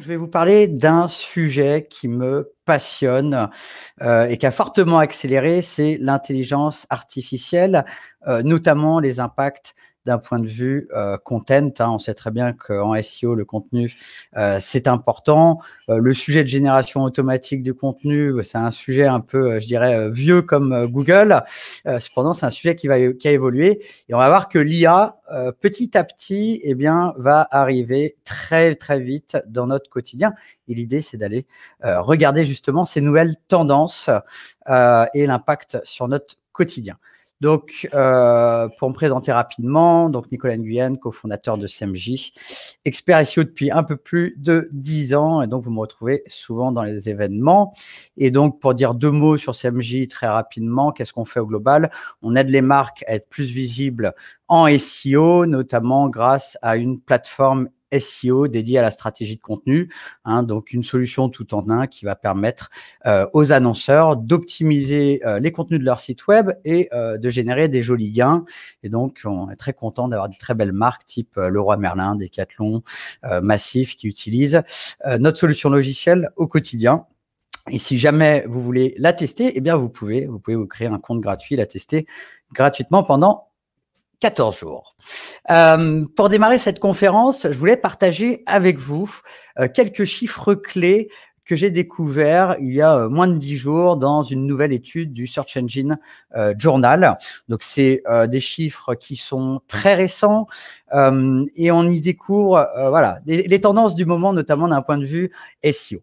je vais vous parler d'un sujet qui me passionne euh, et qui a fortement accéléré, c'est l'intelligence artificielle, euh, notamment les impacts d'un point de vue euh, content. Hein. On sait très bien qu'en SEO, le contenu, euh, c'est important. Euh, le sujet de génération automatique du contenu, c'est un sujet un peu, je dirais, vieux comme Google. cependant, c'est un sujet qui, va, qui a évolué. Et on va voir que l'IA, petit à petit, et eh bien, va arriver très, très vite dans notre quotidien. Et l'idée, c'est d'aller regarder justement ces nouvelles tendances et l'impact sur notre quotidien. Donc, euh, pour me présenter rapidement, donc Nicolas Nguyen, cofondateur de CMJ, expert SEO depuis un peu plus de 10 ans, et donc vous me retrouvez souvent dans les événements. Et donc, pour dire deux mots sur CMJ très rapidement, qu'est-ce qu'on fait au global On aide les marques à être plus visibles en SEO, notamment grâce à une plateforme SEO dédié à la stratégie de contenu. Hein, donc une solution tout en un qui va permettre euh, aux annonceurs d'optimiser euh, les contenus de leur site web et euh, de générer des jolis gains. Et donc on est très content d'avoir des très belles marques type Leroy Merlin, Decathlon, Massif qui utilisent notre solution logicielle au quotidien. Et si jamais vous voulez la tester, eh bien vous pouvez, vous pouvez vous créer un compte gratuit, la tester gratuitement pendant 14 jours. Euh, pour démarrer cette conférence, je voulais partager avec vous euh, quelques chiffres clés que j'ai découverts il y a euh, moins de dix jours dans une nouvelle étude du Search Engine Journal. Donc c'est des chiffres qui sont très récents et on y découvre voilà les, tendances du moment, notamment d'un point de vue SEO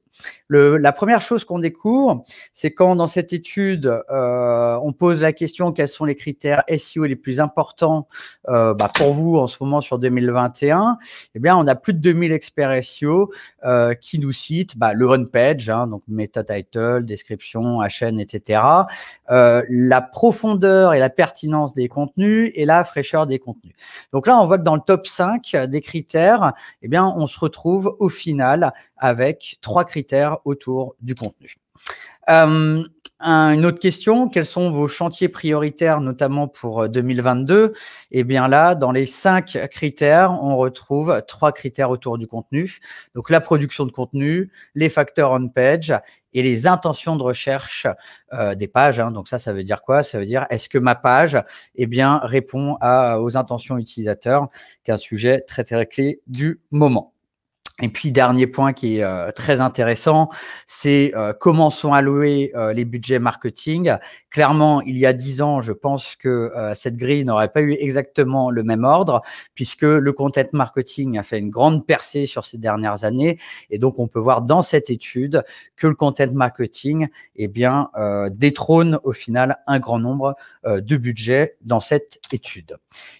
la première chose qu'on découvre, c'est quand dans cette étude, euh, on pose la question quels sont les critères SEO les plus importants euh, bah, pour vous en ce moment sur 2021. Eh bien, on a plus de 2000 experts SEO euh, qui nous citent bah, le run page hein, donc meta title, description, HN, etc. la profondeur et la pertinence des contenus et la fraîcheur des contenus. Donc là, on voit que dans le top 5 des critères, eh bien, on se retrouve au final avec trois critères autour du contenu. Euh, une autre question, quels sont vos chantiers prioritaires, notamment pour 2022 euh, Et eh bien là, dans les cinq critères, on retrouve trois critères autour du contenu. Donc la production de contenu, les facteurs on-page et les intentions de recherche euh, des pages. Hein. Donc ça, ça veut dire quoi Ça veut dire est-ce que ma page, eh bien, répond à, aux intentions utilisateurs, qui est un sujet très très clé du moment. Et puis, dernier point qui est euh, très intéressant, c'est euh, comment sont alloués euh, les budgets marketing. Clairement, il y a dix ans, je pense que cette grille n'aurait pas eu exactement le même ordre, puisque le content marketing a fait une grande percée sur ces dernières années. Et donc, on peut voir dans cette étude que le content marketing eh bien, détrône au final un grand nombre de budgets dans cette étude.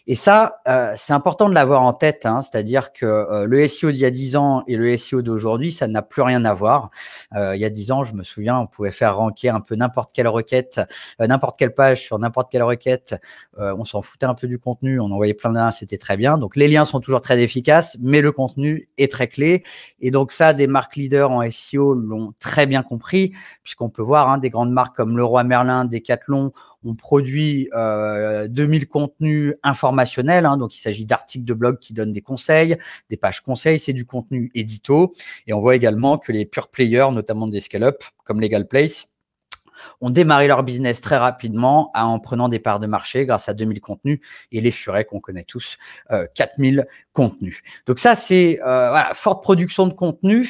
Et ça, c'est important de l'avoir en tête, hein, c'est-à-dire que le SEO d'il y a dix ans, et le SEO d'aujourd'hui, ça n'a plus rien à voir. Euh, il y a dix ans, je me souviens, on pouvait faire ranker un peu n'importe quelle requête, euh, n'importe quelle page sur n'importe quelle requête. Euh, on s'en foutait un peu du contenu, on envoyait plein d'un, c'était très bien. Donc les liens sont toujours très efficaces, mais le contenu est très clé. Et donc ça, des marques leaders en SEO l'ont très bien compris, puisqu'on peut voir hein, des grandes marques comme Leroy Merlin, Decathlon on produit 2000 euh, contenus informationnels, hein. donc il s'agit d'articles de blog qui donnent des conseils, des pages conseils, c'est du contenu édito. Et on voit également que les pure players, notamment des scale-up comme Legal Place, ont démarré leur business très rapidement en prenant des parts de marché grâce à 2000 contenus et les furets qu'on connaît tous, 4000 euh, contenus. Donc ça, c'est euh, forte production de contenu.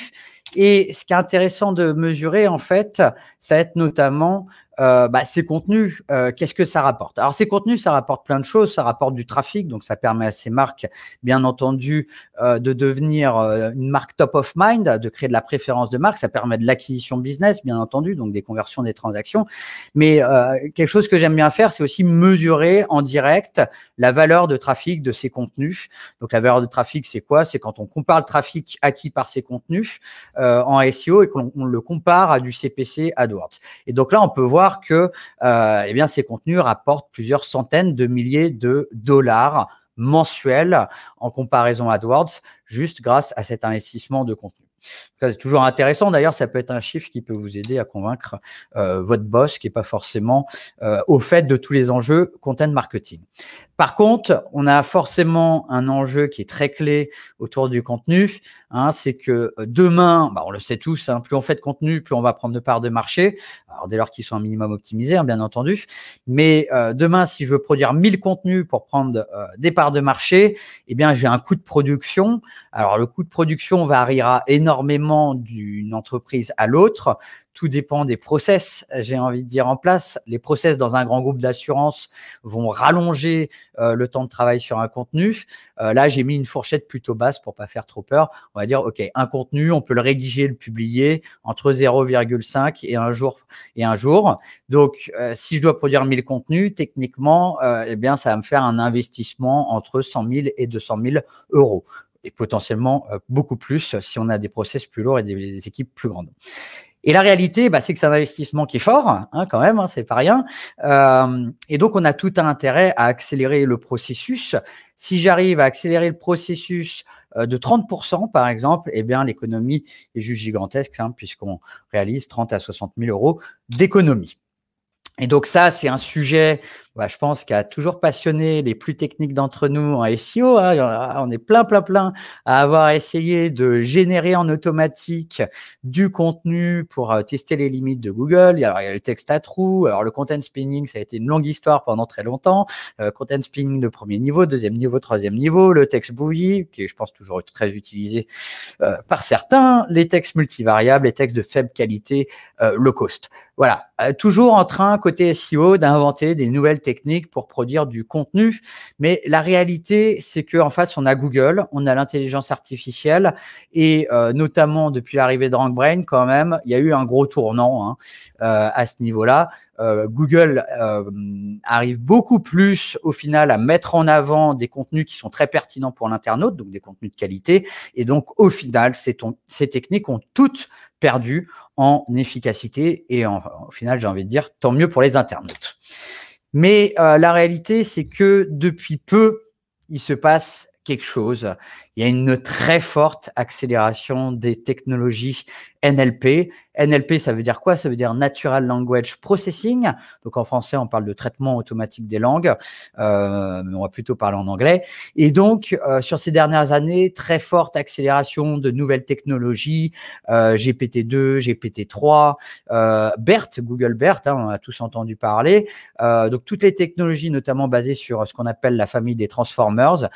Et ce qui est intéressant de mesurer, en fait, ça va être notamment euh, bah, ces contenus, euh, qu'est-ce que ça rapporte Alors ces contenus, ça rapporte plein de choses, ça rapporte du trafic, donc ça permet à ces marques, bien entendu, euh, de devenir une marque top of mind, de créer de la préférence de marque, ça permet de l'acquisition business, bien entendu, donc des conversions, des transactions. Mais quelque chose que j'aime bien faire, c'est aussi mesurer en direct la valeur de trafic de ces contenus. Donc la valeur de trafic, c'est quoi C'est quand on compare le trafic acquis par ces contenus en SEO et qu'on le compare à du CPC AdWords. Et donc là, on peut voir que euh, eh bien, ces contenus rapportent plusieurs centaines de milliers de dollars mensuels en comparaison à AdWords, juste grâce à cet investissement de contenu. C'est toujours intéressant. D'ailleurs, ça peut être un chiffre qui peut vous aider à convaincre euh, votre boss qui n'est pas forcément euh, au fait de tous les enjeux content marketing. Par contre, on a forcément un enjeu qui est très clé autour du contenu. Hein, c'est que euh, demain, bah, on le sait tous, hein, plus on fait de contenu, plus on va prendre de parts de marché. Alors, dès lors qu'ils sont un minimum optimisés, hein, bien entendu. Mais demain, si je veux produire 1000 contenus pour prendre des parts de marché, eh bien, j'ai un coût de production. Alors, le coût de production variera énormément d'une entreprise à l'autre. Tout dépend des process, j'ai envie de dire, en place. Les process dans un grand groupe d'assurance vont rallonger euh, le temps de travail sur un contenu. Euh, là, j'ai mis une fourchette plutôt basse pour pas faire trop peur. On va dire, OK, un contenu, on peut le rédiger, le publier entre 0,5 et un jour. Et un jour. Donc, euh, si je dois produire 1000 contenus, techniquement, eh bien, ça va me faire un investissement entre 100 000 et 200 000 euros et potentiellement euh, beaucoup plus si on a des process plus lourds et des, équipes plus grandes. Et la réalité, bah, c'est que c'est un investissement qui est fort, hein, quand même, hein, c'est pas rien. Euh, et donc, on a tout un intérêt à accélérer le processus. Si j'arrive à accélérer le processus euh, de 30%, par exemple, eh bien, l'économie est juste gigantesque, hein, puisqu'on réalise 30 à 60 000 euros d'économie. Et donc ça, c'est un sujet bah, je pense, qui a toujours passionné les plus techniques d'entre nous en SEO. Hein. Ah, on est plein, plein, plein à avoir essayé de générer en automatique du contenu pour euh, tester les limites de Google. Alors, il y a le texte à trous. Alors, le content spinning, ça a été une longue histoire pendant très longtemps. Euh, content spinning de premier niveau, deuxième niveau, troisième niveau. Le texte bouilli, qui est, je pense, toujours très utilisé euh, par certains. Les textes multivariables, les textes de faible qualité, low cost. Voilà. toujours en train, côté SEO, d'inventer des nouvelles techniques pour produire du contenu. Mais la réalité, c'est qu'en face, on a Google, on a l'intelligence artificielle et euh, notamment depuis l'arrivée de RankBrain, quand même, il y a eu un gros tournant hein, euh, à ce niveau-là. Euh, Google arrive beaucoup plus au final à mettre en avant des contenus qui sont très pertinents pour l'internaute, donc des contenus de qualité. Et donc au final, ces, techniques ont toutes perdu en efficacité et en, au final, j'ai envie de dire, tant mieux pour les internautes. Mais euh, la réalité, c'est que depuis peu, il se passe quelque chose. Il y a une très forte accélération des technologies NLP. NLP, ça veut dire quoi Ça veut dire Natural Language Processing. Donc en français, on parle de traitement automatique des langues, euh, mais on va plutôt parler en anglais. Et donc, euh, sur ces dernières années, très forte accélération de nouvelles technologies, GPT-2, euh, GPT-3, BERT, Google BERT, hein, on a tous entendu parler. donc toutes les technologies, notamment basées sur ce qu'on appelle la famille des transformers,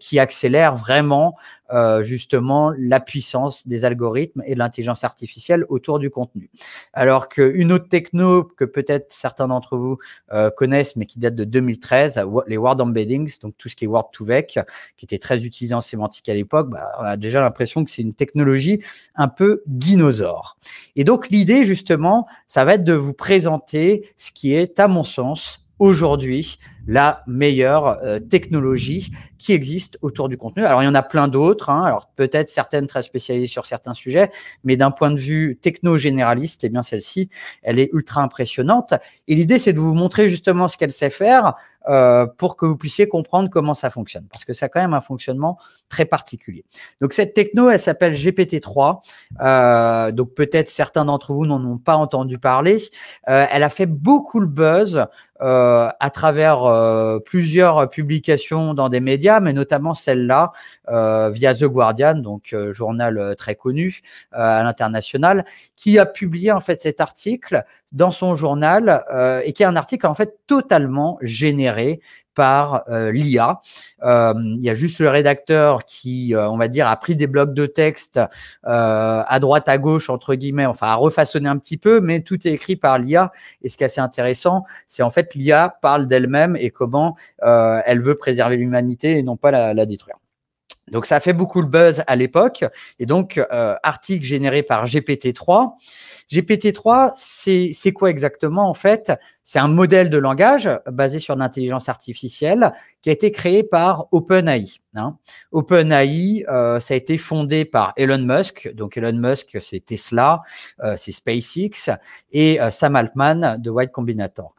qui accélèrent vraiment euh, justement la puissance des algorithmes et de l'intelligence artificielle autour du contenu. Alors qu'une autre techno que peut-être certains d'entre vous euh, connaissent, mais qui date de 2013, euh, les word embeddings, donc tout ce qui est word 2 vec, qui était très utilisé en sémantique à l'époque, bah, on a déjà l'impression que c'est une technologie un peu dinosaure. Et donc l'idée justement, ça va être de vous présenter ce qui est, à mon sens, aujourd'hui la meilleure euh, technologie qui existe autour du contenu. Alors, il y en a plein d'autres. Hein. Alors, peut-être certaines très spécialisées sur certains sujets, mais d'un point de vue techno-généraliste, eh bien, celle-ci, elle est ultra impressionnante. Et l'idée, c'est de vous montrer justement ce qu'elle sait faire, euh, pour que vous puissiez comprendre comment ça fonctionne, parce que ça a quand même un fonctionnement très particulier. Donc cette techno, elle s'appelle GPT-3. Euh, donc peut-être certains d'entre vous n'en ont pas entendu parler. Euh, elle a fait beaucoup le buzz. Euh, à travers euh, plusieurs publications dans des médias, mais notamment celle-là euh, via The Guardian, donc euh, journal très connu à l'international, qui a publié en fait cet article dans son journal euh, et qui est un article en fait totalement généré par euh, l'IA. Euh, il y a juste le rédacteur qui, on va dire, a pris des blocs de texte à droite, à gauche, entre guillemets, enfin, a refaçonné un petit peu, mais tout est écrit par l'IA. Et ce qui est assez intéressant, c'est en fait l'IA parle d'elle-même et comment elle veut préserver l'humanité et non pas la détruire. Donc ça a fait beaucoup le buzz à l'époque. Et donc, euh, article généré par GPT-3. GPT-3, c'est quoi exactement en fait C'est un modèle de langage basé sur l'intelligence artificielle qui a été créé par OpenAI. Hein. OpenAI, euh, ça a été fondé par Elon Musk. Donc Elon Musk, c'est Tesla, euh, c'est SpaceX et euh, Sam Altman de White Combinator.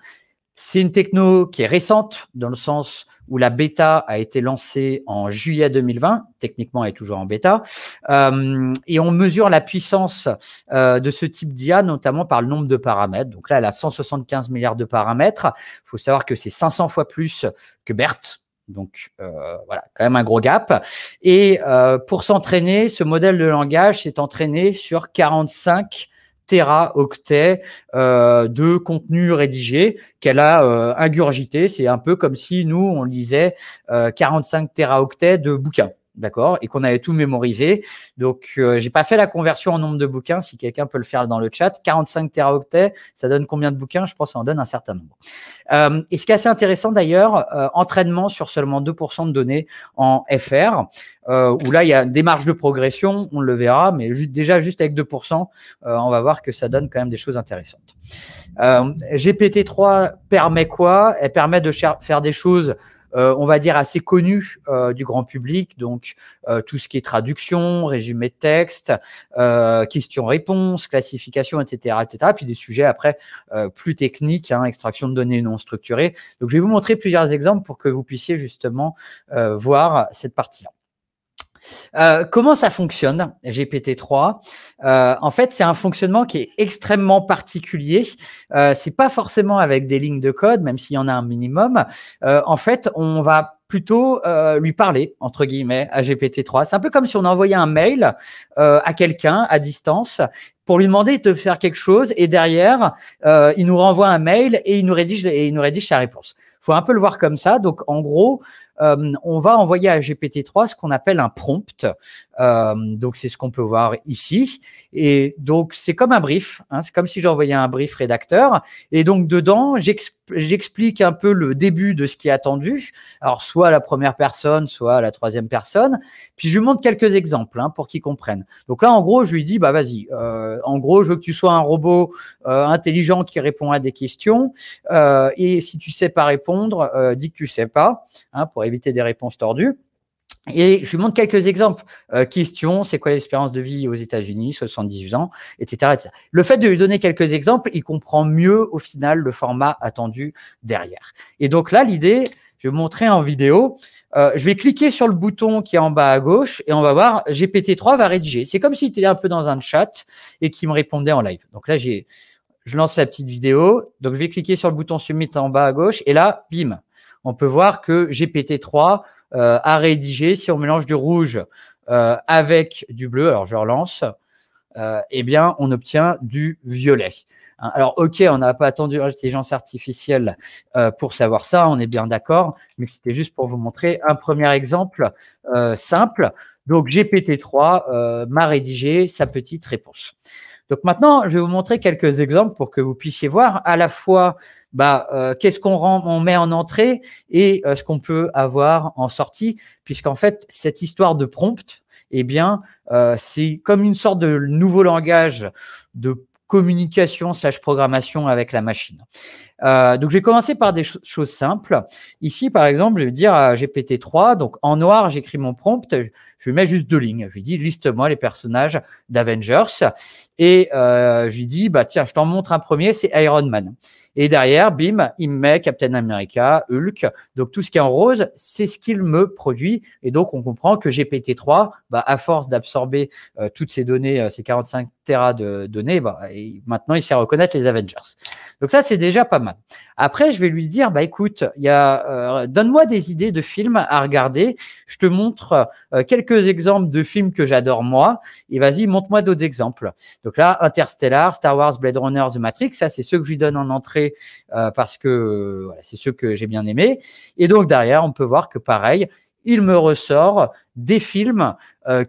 C'est une techno qui est récente dans le sens où la bêta a été lancée en juillet 2020. Techniquement, elle est toujours en bêta. Euh, et on mesure la puissance euh, de ce type d'IA, notamment par le nombre de paramètres. Donc là, elle a 175 milliards de paramètres. Il faut savoir que c'est 500 fois plus que BERT, donc euh, voilà, quand même un gros gap. Et pour s'entraîner, ce modèle de langage s'est entraîné sur 45 octet euh, de contenu rédigé qu'elle a euh, ingurgité. C'est un peu comme si nous, on lisait euh, 45 octet de bouquins d'accord, et qu'on avait tout mémorisé. Donc, euh, j'ai pas fait la conversion en nombre de bouquins. Si quelqu'un peut le faire dans le chat, 45 teraoctets, ça donne combien de bouquins Je pense que ça en donne un certain nombre. Euh, et ce qui est assez intéressant d'ailleurs, euh, entraînement sur seulement 2% de données en FR, où là il y a des marges de progression, on le verra, mais juste, déjà juste avec 2%, on va voir que ça donne quand même des choses intéressantes. GPT-3 permet quoi Elle permet de faire des choses euh, on va dire, assez connu euh, du grand public, donc euh, tout ce qui est traduction, résumé de texte, questions-réponses, classification, etc., etc. Puis des sujets après plus techniques, hein, extraction de données non structurées. Donc je vais vous montrer plusieurs exemples pour que vous puissiez justement voir cette partie-là. Euh, comment ça fonctionne, GPT-3 euh, En fait, c'est un fonctionnement qui est extrêmement particulier. Euh, c'est pas forcément avec des lignes de code, même s'il y en a un minimum. Euh, en fait, on va plutôt lui parler, entre guillemets, à GPT-3. C'est un peu comme si on envoyait un mail à quelqu'un à distance pour lui demander de faire quelque chose et derrière, il nous renvoie un mail et il nous rédige, et il nous rédige sa réponse. faut un peu le voir comme ça. Donc, en gros, euh, on va envoyer à GPT-3 ce qu'on appelle un prompt. Euh, donc, c'est ce qu'on peut voir ici. Et donc, c'est comme un brief. Hein. c'est comme si j'envoyais un brief rédacteur. Et donc, dedans, j'explique un peu le début de ce qui est attendu. Alors, soit à la première personne, soit à la troisième personne. Puis, je lui montre quelques exemples hein, pour qu'ils comprennent. Donc là, en gros, je lui dis, bah vas-y, euh, en gros, je veux que tu sois un robot intelligent qui répond à des questions. et si tu sais pas répondre, dis que tu sais pas. Hein, éviter des réponses tordues. Et je lui montre quelques exemples. Euh, question, c'est quoi l'espérance de vie aux États-Unis, 78 ans, etc., Le fait de lui donner quelques exemples, il comprend mieux au final le format attendu derrière. Et donc là, l'idée, je vais vous montrer en vidéo. Euh, je vais cliquer sur le bouton qui est en bas à gauche et on va voir GPT-3 va rédiger. C'est comme si était un peu dans un chat et qui me répondait en live. Donc là, j'ai, je lance la petite vidéo. Donc je vais cliquer sur le bouton submit en bas à gauche et là, bim, on peut voir que GPT-3 euh, a rédigé, si on mélange du rouge euh, avec du bleu, alors je relance, euh, eh bien, on obtient du violet. Hein, alors, ok, on n'a pas attendu l'intelligence artificielle pour savoir ça, on est bien d'accord, mais c'était juste pour vous montrer un premier exemple simple. Donc, GPT-3 m'a rédigé sa petite réponse. Donc maintenant, je vais vous montrer quelques exemples pour que vous puissiez voir à la fois bah, euh, qu'est-ce qu'on on met en entrée et euh, ce qu'on peut avoir en sortie, puisqu'en fait, cette histoire de prompt, eh bien, euh, c'est comme une sorte de nouveau langage de communication slash programmation avec la machine. Euh, donc, j'ai commencé par des choses simples. Ici, par exemple, je vais dire à GPT-3, donc en noir, j'écris mon prompt, je, lui mets juste deux lignes. Je lui dis, liste-moi les personnages d'Avengers. Et euh, je lui dis, bah, tiens, je t'en montre un premier, c'est Iron Man. Et derrière, bim, il me met Captain America, Hulk. Donc, tout ce qui est en rose, c'est ce qu'il me produit. Et donc, on comprend que GPT-3, bah, à force d'absorber euh, toutes ces données, euh, ces 45 Tera de données, bah, maintenant, il sait reconnaître les Avengers. Donc, ça, c'est déjà pas mal. Après, je vais lui dire, bah écoute, il y euh, donne-moi des idées de films à regarder. Je te montre euh, quelques exemples de films que j'adore moi. Et vas-y, montre-moi d'autres exemples. Donc là, Interstellar, Star Wars, Blade Runner, The Matrix, ça c'est ceux que je lui donne en entrée euh, parce que c'est ceux que j'ai bien aimés. Et donc derrière, on peut voir que pareil, il me ressort des films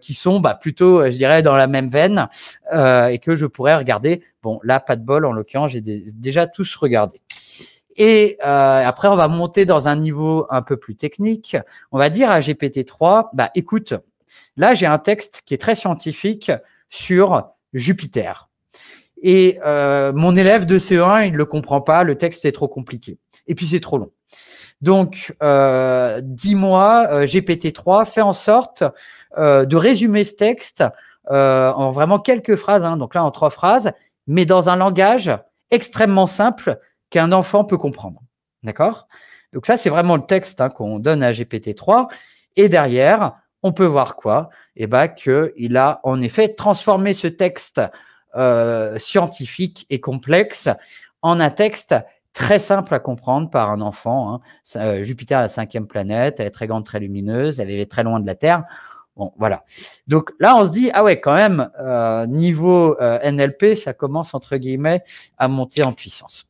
qui sont bah, plutôt, je dirais, dans la même veine et que je pourrais regarder. Bon, là, pas de bol, en l'occurrence, j'ai déjà tous regardé. Et euh, après, on va monter dans un niveau un peu plus technique. On va dire à GPT-3, bah, écoute, là, j'ai un texte qui est très scientifique sur Jupiter. Et euh, mon élève de CE1, il ne le comprend pas, le texte est trop compliqué. Et puis, c'est trop long. Donc, euh, dis-moi, GPT-3, fais en sorte de résumer ce texte en vraiment quelques phrases, hein, donc là, en trois phrases, mais dans un langage extrêmement simple qu'un enfant peut comprendre. D'accord Donc ça, c'est vraiment le texte hein, qu'on donne à GPT-3. Et derrière, on peut voir quoi Eh bien, qu'il a en effet transformé ce texte euh, scientifique et complexe en un texte très simple à comprendre par un enfant. Hein. Euh, Jupiter la cinquième planète, elle est très grande, très lumineuse, elle est très loin de la Terre. Bon, voilà. Donc là, on se dit, ah ouais, quand même, euh, niveau NLP, ça commence entre guillemets à monter en puissance.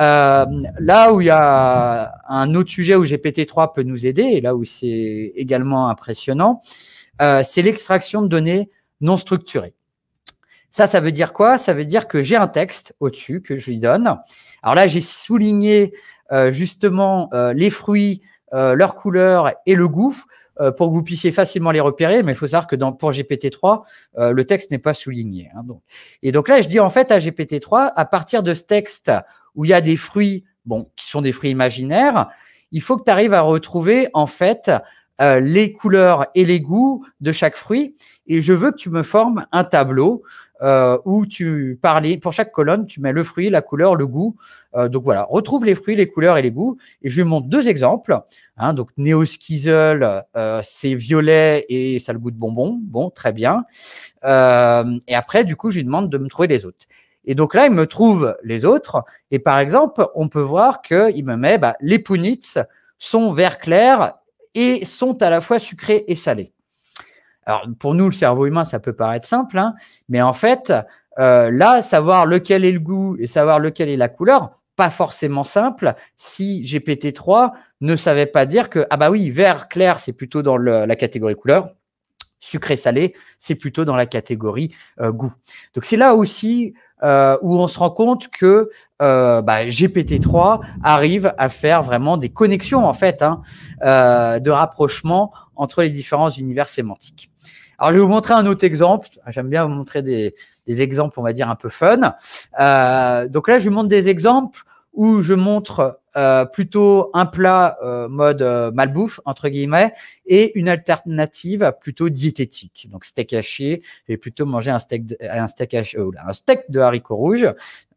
Euh, là où il y a un autre sujet où GPT-3 peut nous aider, et là où c'est également impressionnant, euh, c'est l'extraction de données non structurées. Ça, ça veut dire quoi Ça veut dire que j'ai un texte au-dessus que je lui donne. Alors là, j'ai souligné euh, justement les fruits, leur couleur et le goût. Euh, pour que vous puissiez facilement les repérer, mais il faut savoir que dans, pour GPT-3, euh, le texte n'est pas souligné. Hein, donc. Et donc là, je dis en fait à GPT-3, à partir de ce texte où il y a des fruits, bon, qui sont des fruits imaginaires, il faut que tu arrives à retrouver en fait euh, les couleurs et les goûts de chaque fruit. Et je veux que tu me formes un tableau euh, où tu parlais, pour chaque colonne, tu mets le fruit, la couleur, le goût. Euh, donc voilà, retrouve les fruits, les couleurs et les goûts. Et je lui montre deux exemples. Hein, donc Neo euh, c'est violet et ça le goût de bonbon. Bon, très bien. et après, du coup, je lui demande de me trouver les autres. Et donc là, il me trouve les autres. Et par exemple, on peut voir qu'il me met bah, les punits sont vert clair et sont à la fois sucrés et salés. Alors, pour nous, le cerveau humain, ça peut paraître simple, hein, mais en fait, euh, là, savoir lequel est le goût et savoir lequel est la couleur, pas forcément simple si GPT-3 ne savait pas dire que, ah bah oui, vert clair, c'est plutôt dans le, la catégorie couleur, sucré-salé, c'est plutôt dans la catégorie euh, goût. Donc, c'est là aussi euh, où on se rend compte que euh, bah, GPT-3 arrive à faire vraiment des connexions en fait, hein, euh, de rapprochement entre les différents univers sémantiques. Alors, je vais vous montrer un autre exemple. J'aime bien vous montrer des, exemples, on va dire, un peu fun. Euh, donc là, je vous montre des exemples où je montre euh, plutôt un plat euh, mode euh, malbouffe, entre guillemets, et une alternative plutôt diététique. Donc, steak haché, j'ai plutôt manger un steak, de, un, steak haché, un steak de haricots rouges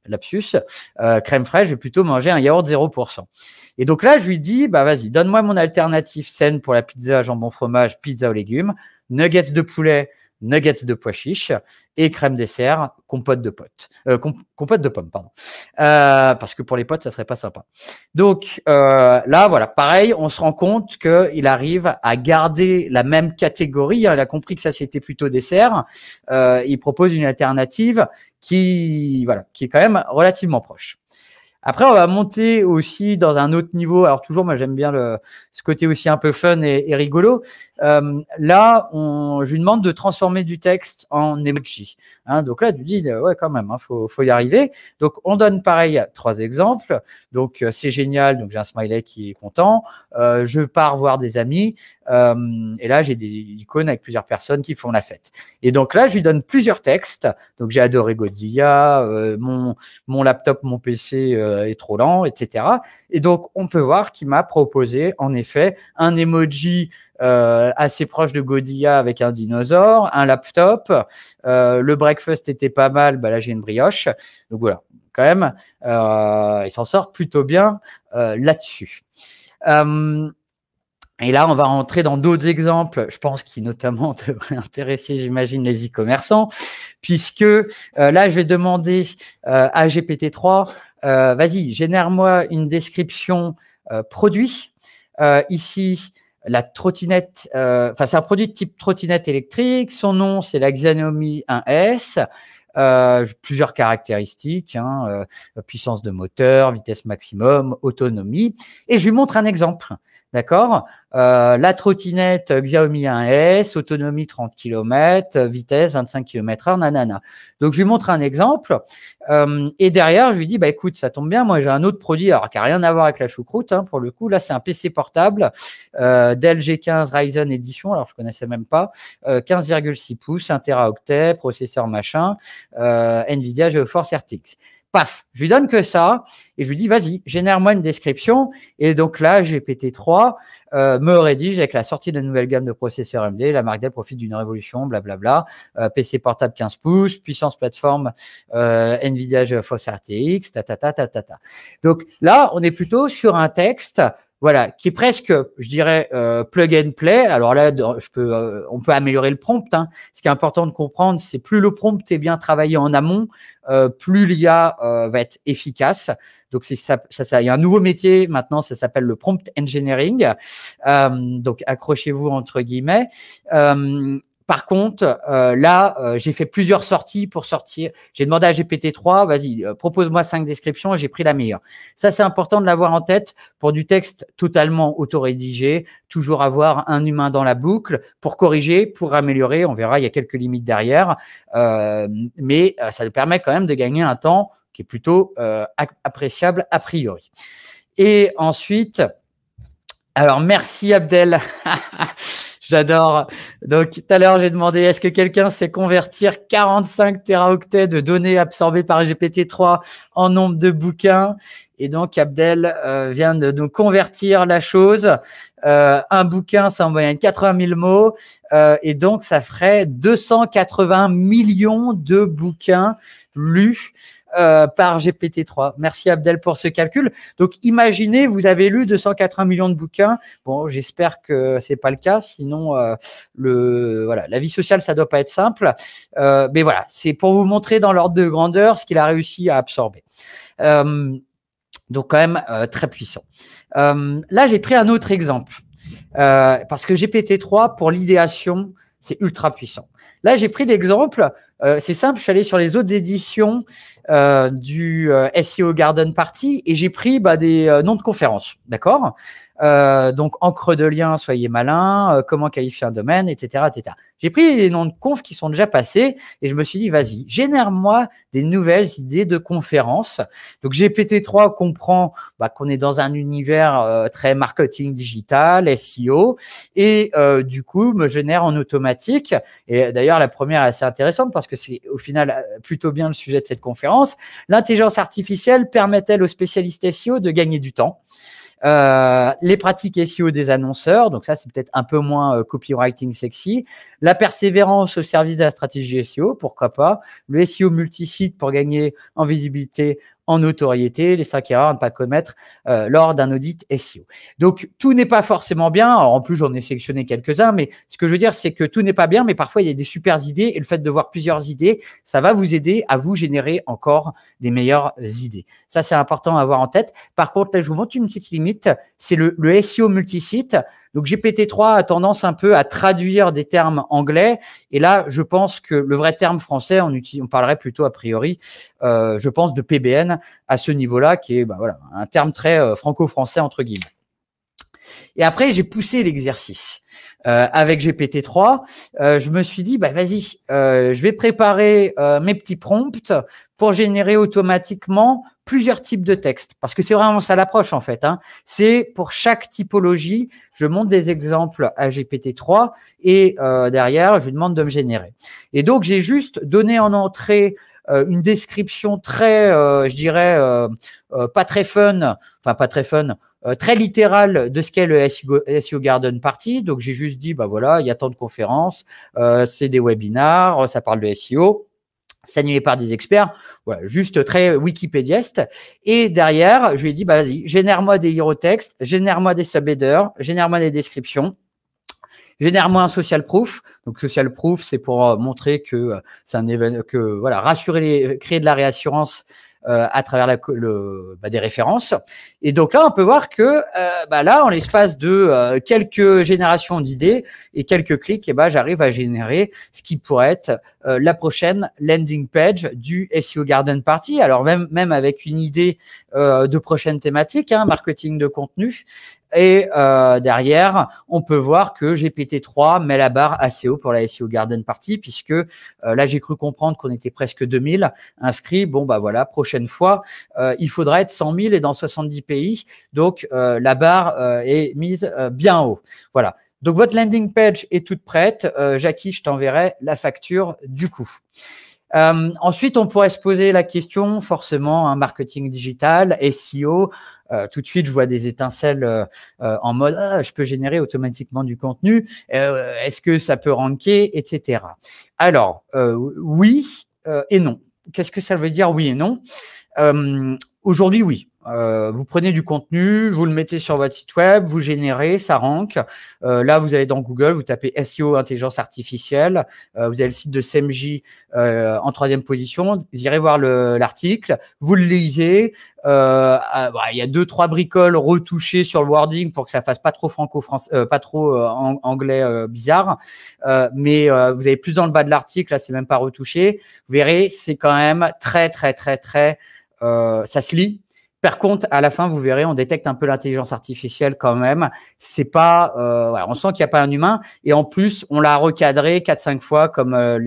lapsus, euh, crème fraîche, je vais plutôt manger un yaourt 0%. Et donc là, je lui dis, bah vas-y, donne-moi mon alternative saine pour la pizza jambon fromage, pizza aux légumes, nuggets de poulet, nuggets de pois chiches et crème dessert, compote de potes, euh, compote de pommes, pardon. Euh, parce que pour les potes, ça serait pas sympa. Donc euh, là, voilà, pareil, on se rend compte qu'il arrive à garder la même catégorie. il a compris que ça c'était plutôt dessert. il propose une alternative qui, voilà, qui est quand même relativement proche. Après, on va monter aussi dans un autre niveau. Alors toujours, moi j'aime bien le, ce côté aussi un peu fun et, rigolo. Euh, là, on, je lui demande de transformer du texte en emoji. Hein, donc là, tu dis, euh, ouais quand même, hein, faut, y arriver. Donc on donne pareil trois exemples. Donc euh, c'est génial, donc j'ai un smiley qui est content. je pars voir des amis. Euh, et là, j'ai des icônes avec plusieurs personnes qui font la fête. Et donc là, je lui donne plusieurs textes. Donc j'ai adoré Godzilla, euh, mon, mon laptop, mon PC euh, est trop lent, etc. Et donc on peut voir qu'il m'a proposé en effet un emoji euh, assez proche de Godilla avec un dinosaure, un laptop. Euh, le breakfast était pas mal, bah là j'ai une brioche. Donc voilà, quand même, euh, il s'en sort plutôt bien là-dessus. Et là, on va rentrer dans d'autres exemples, je pense, qui notamment devraient intéresser, j'imagine, les e-commerçants, puisque euh, là, je vais demander euh, à GPT-3, euh, vas-y, génère-moi une description produit. ici, la trottinette, enfin, c'est un produit de type trottinette électrique. Son nom, c'est la Xanomi 1S. plusieurs caractéristiques, hein, puissance de moteur, vitesse maximum, autonomie. Et je lui montre un exemple, d'accord euh, la trottinette Xiaomi 1S, autonomie 30 km, vitesse 25 km/h, nanana. Donc je lui montre un exemple euh, et derrière je lui dis bah écoute ça tombe bien, moi j'ai un autre produit alors qui a rien à voir avec la choucroute hein, pour le coup. Là c'est un PC portable euh, Dell G15 Ryzen Edition, alors je connaissais même pas, 15,6 euh, pouces, 1 octet, processeur machin, Nvidia GeForce RTX paf, je lui donne que ça et je lui dis vas-y, génère-moi une description. Et donc là, GPT-3 euh, me rédige avec la sortie de la nouvelle gamme de processeurs MD. la marque Dell profite d'une révolution, blablabla, euh, PC portable 15 pouces, puissance plateforme euh, Nvidia GeForce RTX, ta ta ta ta ta ta. Donc là, on est plutôt sur un texte voilà, qui est presque, je dirais, euh, plug and play. Alors là, je peux, euh, on peut améliorer le prompt. Hein. Ce qui est important de comprendre, c'est plus le prompt est bien travaillé en amont, euh, plus l'IA va être efficace. Donc c'est ça, ça, ça, il y a un nouveau métier maintenant, ça s'appelle le prompt engineering. donc accrochez-vous entre guillemets. Par contre, euh, là, euh, j'ai fait plusieurs sorties pour sortir. J'ai demandé à GPT-3, vas-y, euh, propose-moi cinq descriptions, j'ai pris la meilleure. Ça, c'est important de l'avoir en tête pour du texte totalement auto-rédigé, toujours avoir un humain dans la boucle pour corriger, pour améliorer. On verra, il y a quelques limites derrière, mais ça nous permet quand même de gagner un temps qui est plutôt appréciable a priori. Et ensuite, alors merci Abdel. J'adore. Donc, tout à l'heure, j'ai demandé est-ce que quelqu'un sait convertir 45 teraoctets de données absorbées par GPT-3 en nombre de bouquins Et donc, Abdel euh, vient de nous convertir la chose. Euh, un bouquin, c'est en moyenne 80 000 mots. Euh, et donc, ça ferait 280 millions de bouquins lus. Euh, par GPT-3. Merci Abdel pour ce calcul. Donc imaginez, vous avez lu 280 millions de bouquins. Bon, j'espère que c'est pas le cas, sinon euh, le voilà, la vie sociale ça doit pas être simple. Euh, mais voilà, c'est pour vous montrer dans l'ordre de grandeur ce qu'il a réussi à absorber. donc quand même très puissant. là, j'ai pris un autre exemple parce que GPT-3 pour l'idéation, c'est ultra puissant. Là, j'ai pris l'exemple euh, c'est simple, je suis allé sur les autres éditions euh, du euh, SEO Garden Party et j'ai pris bah, des noms de conférences, d'accord Donc, encre de lien, soyez malin, comment qualifier un domaine, etc. etc. J'ai pris les noms de confs qui sont déjà passés et je me suis dit, vas-y, génère-moi des nouvelles idées de conférences. Donc, GPT-3 comprend bah, qu'on est dans un univers très marketing digital, SEO, et du coup, me génère en automatique. Et d'ailleurs, la première est assez intéressante parce que c'est au final euh, plutôt bien le sujet de cette conférence, l'intelligence artificielle permet-elle aux spécialistes SEO de gagner du temps euh, les pratiques SEO des annonceurs, donc ça c'est peut-être un peu moins euh, copywriting sexy, la persévérance au service de la stratégie SEO, pourquoi pas, le SEO multisite pour gagner en visibilité, en notoriété, les cinq erreurs à ne pas commettre euh, lors d'un audit SEO. Donc tout n'est pas forcément bien, en plus j'en ai sélectionné quelques-uns, mais ce que je veux dire c'est que tout n'est pas bien, mais parfois il y a des super idées et le fait de voir plusieurs idées, ça va vous aider à vous générer encore des meilleures idées. Ça c'est important à avoir en tête. Par contre là je vous montre une petite limite c'est le, le, SEO multisite. Donc GPT-3 a tendance un peu à traduire des termes anglais. Et là, je pense que le vrai terme français, on, on parlerait plutôt a priori, euh, je pense, de PBN à ce niveau-là, qui est bah, voilà, un terme très euh, franco-français, entre guillemets. Et après, j'ai poussé l'exercice euh, avec GPT-3. Euh, je me suis dit, bah vas-y, euh, je vais préparer mes petits prompts pour générer automatiquement plusieurs types de textes. Parce que c'est vraiment ça l'approche en fait. Hein. C'est pour chaque typologie, je monte des exemples à GPT-3 et derrière, je lui demande de me générer. Et donc, j'ai juste donné en entrée une description très, je dirais, pas très fun, enfin pas très fun, euh, très littéral de ce qu'est le SEO, Garden Party. Donc j'ai juste dit, bah voilà, il y a tant de conférences, euh, c'est des webinars, ça parle de SEO. C'est animé par des experts, voilà, juste très wikipédieste. Et derrière, je lui ai dit, bah vas-y, génère-moi des hero textes, génère-moi des subheaders, génère-moi des descriptions génère-moi un social proof. Donc social proof, c'est pour euh, montrer que c'est un événement, que voilà, rassurer, les, créer de la réassurance euh, à travers la, bah, des références. Et donc là, on peut voir que euh, bah, là, en l'espace de euh, quelques générations d'idées et quelques clics, et eh bah, ben, j'arrive à générer ce qui pourrait être la prochaine landing page du SEO Garden Party. Alors même, même avec une idée de prochaine thématique, hein, marketing de contenu, et euh, derrière, on peut voir que GPT-3 met la barre assez haut pour la SEO Garden Party, puisque euh, là, j'ai cru comprendre qu'on était presque 2000 inscrits. Bon, bah voilà, prochaine fois, euh, il faudra être 100 000 et dans 70 pays. Donc, la barre est mise bien haut. Voilà. Donc, votre landing page est toute prête. Jackie, je t'enverrai la facture du coup. Euh, ensuite, on pourrait se poser la question, forcément, un hein, marketing digital, SEO. Euh, tout de suite, je vois des étincelles euh, en mode ah, je peux générer automatiquement du contenu. Est-ce que ça peut ranker, etc. Alors, oui et non. Qu'est-ce que ça veut dire oui et non Aujourd'hui, oui. Euh, vous prenez du contenu, vous le mettez sur votre site web, vous générez, ça rank. Euh, là, vous allez dans Google, vous tapez SEO intelligence artificielle, euh, vous avez le site de CMJ en troisième position, vous irez voir l'article, vous le lisez. Ah, bah, il y a deux trois bricoles retouchées sur le wording pour que ça fasse pas trop franco français pas trop anglais bizarre mais vous avez plus dans le bas de l'article là c'est même pas retouché vous verrez c'est quand même très très très très ça se lit par contre, à la fin, vous verrez, on détecte un peu l'intelligence artificielle quand même. C'est pas, euh, on sent qu'il n'y a pas un humain. Et en plus, on l'a recadré 4-5 fois comme euh,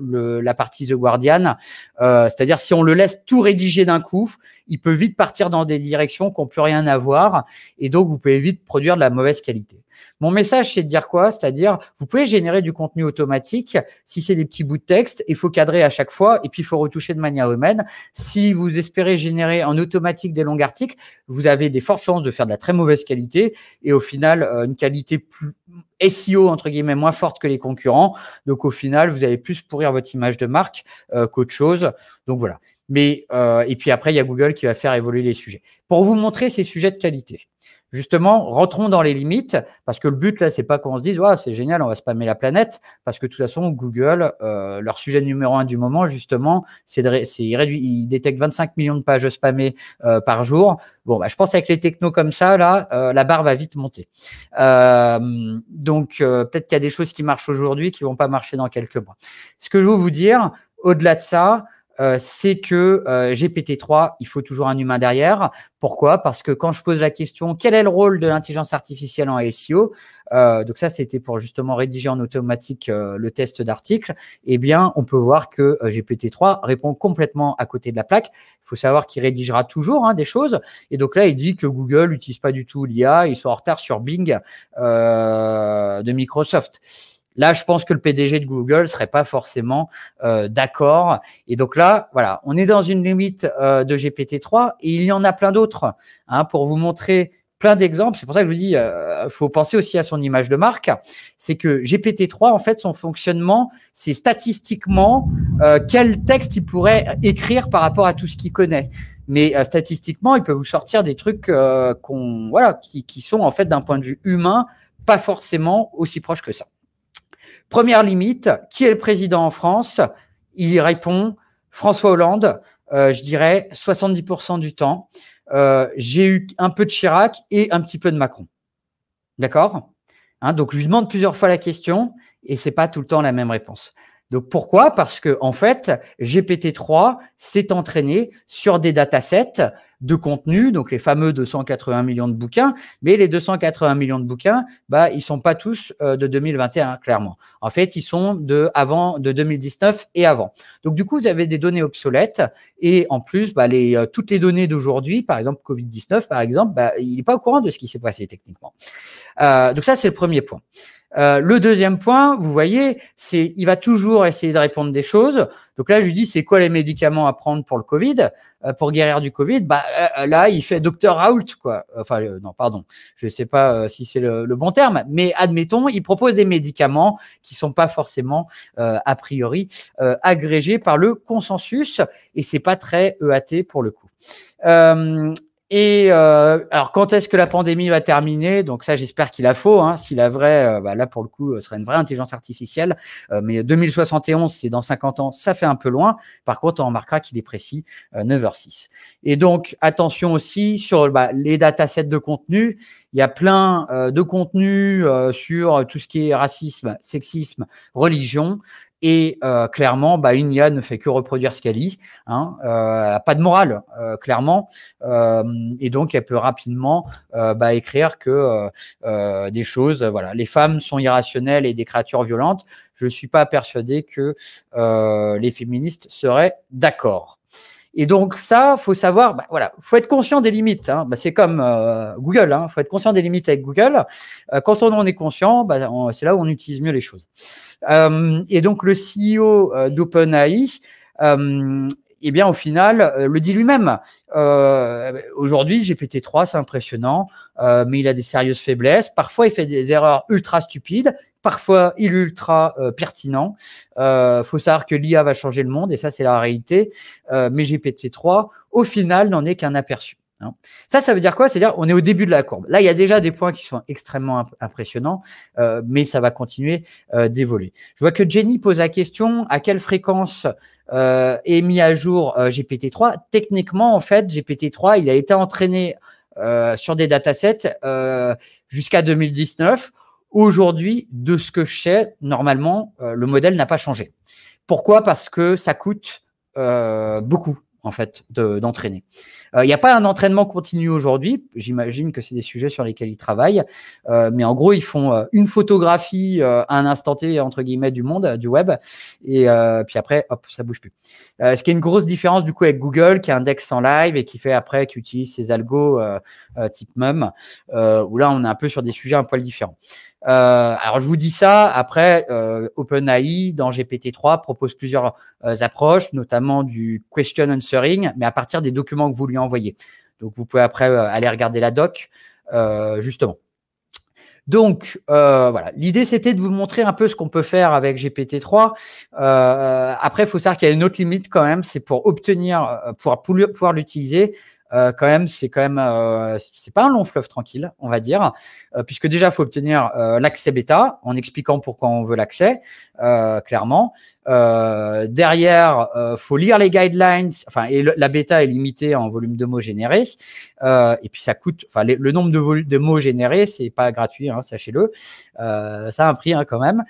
la partie The Guardian. Euh, c'est-à-dire, si on le laisse tout rédiger d'un coup, il peut vite partir dans des directions qu'on peut rien à voir. Et donc, vous pouvez vite produire de la mauvaise qualité. Mon message, c'est de dire quoi C'est-à-dire, vous pouvez générer du contenu automatique si c'est des petits bouts de texte. Il faut cadrer à chaque fois et puis il faut retoucher de manière humaine. Si vous espérez générer en automatique des longs articles, vous avez des fortes chances de faire de la très mauvaise qualité et au final, euh, une qualité plus SEO, entre guillemets, moins forte que les concurrents. Donc au final, vous allez plus pourrir votre image de marque euh, qu'autre chose. Donc voilà. Mais, euh, et puis après, il y a Google qui va faire évoluer les sujets. Pour vous montrer ces sujets de qualité, justement, rentrons dans les limites, parce que le but, là, c'est pas qu'on se dise, ouais, c'est génial, on va spammer la planète, parce que de toute façon, Google, euh, leur sujet numéro un du moment, justement, c'est réduit, ils 25 millions de pages spammées euh, par jour. Bon, bah, je pense avec les technos comme ça, là, euh, la barre va vite monter. donc, peut-être qu'il y a des choses qui marchent aujourd'hui qui vont pas marcher dans quelques mois. Ce que je veux vous dire, au-delà de ça, euh, c'est que euh, GPT-3, il faut toujours un humain derrière. Pourquoi Parce que quand je pose la question, quel est le rôle de l'intelligence artificielle en SEO euh, Donc ça, c'était pour justement rédiger en automatique le test d'article. Eh bien, on peut voir que GPT-3 répond complètement à côté de la plaque. Il faut savoir qu'il rédigera toujours hein, des choses. Et donc là, il dit que Google n'utilise pas du tout l'IA, ils sont en retard sur Bing de Microsoft. Là, je pense que le PDG de Google serait pas forcément euh, d'accord. Et donc là, voilà, on est dans une limite euh, de GPT-3 et il y en a plein d'autres. Hein, pour vous montrer plein d'exemples, c'est pour ça que je vous dis, euh, faut penser aussi à son image de marque. C'est que GPT-3, en fait, son fonctionnement, c'est statistiquement euh, quel texte il pourrait écrire par rapport à tout ce qu'il connaît mais statistiquement, il peut vous sortir des trucs qu'on voilà qui, qui, sont en fait d'un point de vue humain pas forcément aussi proche que ça. Première limite, qui est le président en France Il y répond François Hollande, euh, je dirais 70% du temps. Euh, j'ai eu un peu de Chirac et un petit peu de Macron. D'accord hein, Donc, je lui demande plusieurs fois la question et c'est pas tout le temps la même réponse. Donc pourquoi Parce que en fait, GPT-3 s'est entraîné sur des datasets de contenu, donc les fameux 280 millions de bouquins, mais les 280 millions de bouquins, bah, ils sont pas tous euh, de 2021, clairement. En fait, ils sont de avant, de 2019 et avant. Donc, du coup, vous avez des données obsolètes et en plus, bah, les, euh, toutes les données d'aujourd'hui, par exemple, Covid-19, par exemple, bah, il n'est pas au courant de ce qui s'est passé techniquement. Euh, donc, ça, c'est le premier point. le deuxième point, vous voyez, c'est il va toujours essayer de répondre des choses. Donc là, je lui dis, c'est quoi les médicaments à prendre pour le Covid euh, pour guérir du Covid, bah, euh, là, il fait docteur Raoult, quoi. Enfin, euh, non, pardon, je ne sais pas si c'est le, bon terme, mais admettons, il propose des médicaments qui sont pas forcément, a priori, agrégés par le consensus, et c'est pas très EAT pour le coup. Et euh, alors, quand est-ce que la pandémie va terminer Donc ça, j'espère qu'il a faux. Hein. Si la vraie, euh, bah, là pour le coup, ce euh, serait une vraie intelligence artificielle. mais 2071, c'est dans 50 ans, ça fait un peu loin. Par contre, on remarquera qu'il est précis, 9h06. Et donc, attention aussi sur bah, les datasets de contenu. Il y a plein de contenus sur tout ce qui est racisme, sexisme, religion. Et euh, clairement, bah, une IA ne fait que reproduire ce qu'elle lit. Hein. Euh, elle n'a pas de morale, euh, clairement. et donc, elle peut rapidement bah, écrire que des choses, voilà, les femmes sont irrationnelles et des créatures violentes. Je ne suis pas persuadé que les féministes seraient d'accord. Et donc ça, faut savoir, bah, voilà, faut être conscient des limites. Hein. Bah, c'est comme euh, Google, hein. faut être conscient des limites avec Google. Euh, quand on en est conscient, bah, c'est là où on utilise mieux les choses. Euh, et donc le CEO euh, d'OpenAI, eh bien au final, le dit lui-même. Aujourd'hui, GPT-3, c'est impressionnant, mais il a des sérieuses faiblesses. Parfois, il fait des erreurs ultra stupides parfois il est ultra euh, pertinent. Euh, faut savoir que l'IA va changer le monde et ça c'est la réalité. Euh, mais GPT-3 au final n'en est qu'un aperçu. Hein. Ça, ça veut dire quoi C'est-à-dire on est au début de la courbe. Là, il y a déjà des points qui sont extrêmement impressionnants, euh, mais ça va continuer d'évoluer. Je vois que Jenny pose la question à quelle fréquence est mis à jour GPT-3 Techniquement, en fait, GPT-3, il a été entraîné sur des datasets jusqu'à 2019 Aujourd'hui, de ce que je sais, normalement, euh, le modèle n'a pas changé. Pourquoi Parce que ça coûte euh, beaucoup en fait, d'entraîner. Euh, il n'y a pas un entraînement continu aujourd'hui. J'imagine que c'est des sujets sur lesquels ils travaillent. Euh, mais en gros, ils font euh, une photographie à un instant T, entre guillemets, du monde, du web. Et puis après, hop, ça bouge plus. ce qui est une grosse différence du coup avec Google, qui indexe en live et qui fait après, qui utilise ses algos type MUM, où là, on est un peu sur des sujets un poil différents. alors je vous dis ça, après OpenAI dans GPT-3 propose plusieurs approches, notamment du question and mais à partir des documents que vous lui envoyez. Donc, vous pouvez après euh, aller regarder la doc, euh, justement. Donc euh, voilà, l'idée c'était de vous montrer un peu ce qu'on peut faire avec GPT-3. après, il faut savoir qu'il y a une autre limite quand même, c'est pour obtenir, pour pouvoir l'utiliser, euh, quand même, c'est quand même, euh, c'est pas un long fleuve tranquille, on va dire, euh, puisque déjà, il faut obtenir l'accès bêta en expliquant pourquoi on veut l'accès, clairement. derrière, faut lire les guidelines, enfin, et la bêta est limitée en volume de mots générés, et puis ça coûte, enfin, le, nombre de, mots générés, c'est pas gratuit, hein, sachez-le, ça a un prix hein, quand même.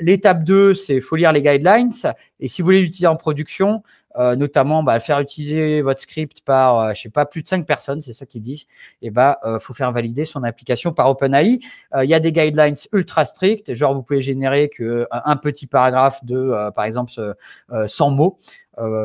L'étape 2, c'est faut lire les guidelines, et si vous voulez l'utiliser en production, euh, notamment bah, faire utiliser votre script par, euh, je sais pas, plus de cinq personnes, c'est ça qu'ils disent, et bah, euh, faut faire valider son application par OpenAI. Il y a des guidelines ultra stricts genre vous pouvez générer que un petit paragraphe de, par exemple, 100 mots.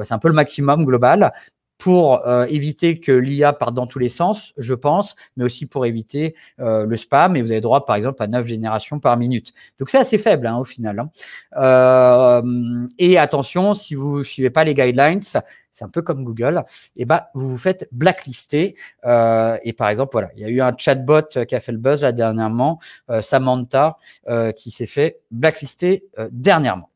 c'est un peu le maximum global, pour euh, éviter que l'IA parte dans tous les sens, je pense, mais aussi pour éviter euh, le spam. Et vous avez droit, par exemple, à 9 générations par minute. Donc c'est assez faible hein, au final. Hein. Euh, et attention, si vous ne suivez pas les guidelines, c'est un peu comme Google, et eh ben, vous vous faites blacklister. et par exemple, voilà, il y a eu un chatbot qui a fait le buzz là dernièrement, Samantha, qui s'est fait blacklister dernièrement.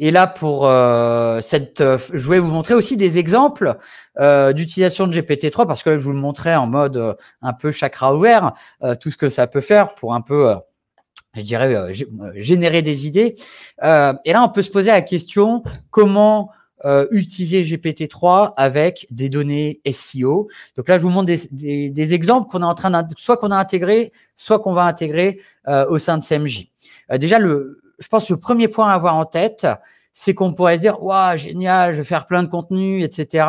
Et là, pour euh, cette, euh, je voulais vous montrer aussi des exemples euh, d'utilisation de GPT-3 parce que je vous le montrais en mode un peu chakra ouvert, tout ce que ça peut faire pour un peu, je dirais, générer des idées. et là, on peut se poser la question comment utiliser GPT-3 avec des données SEO. Donc là, je vous montre des, exemples qu'on est en train, soit qu'on a intégré, soit qu'on va intégrer au sein de CMJ. déjà le je pense que le premier point à avoir en tête, c'est qu'on pourrait se dire waouh génial, je vais faire plein de contenu, etc.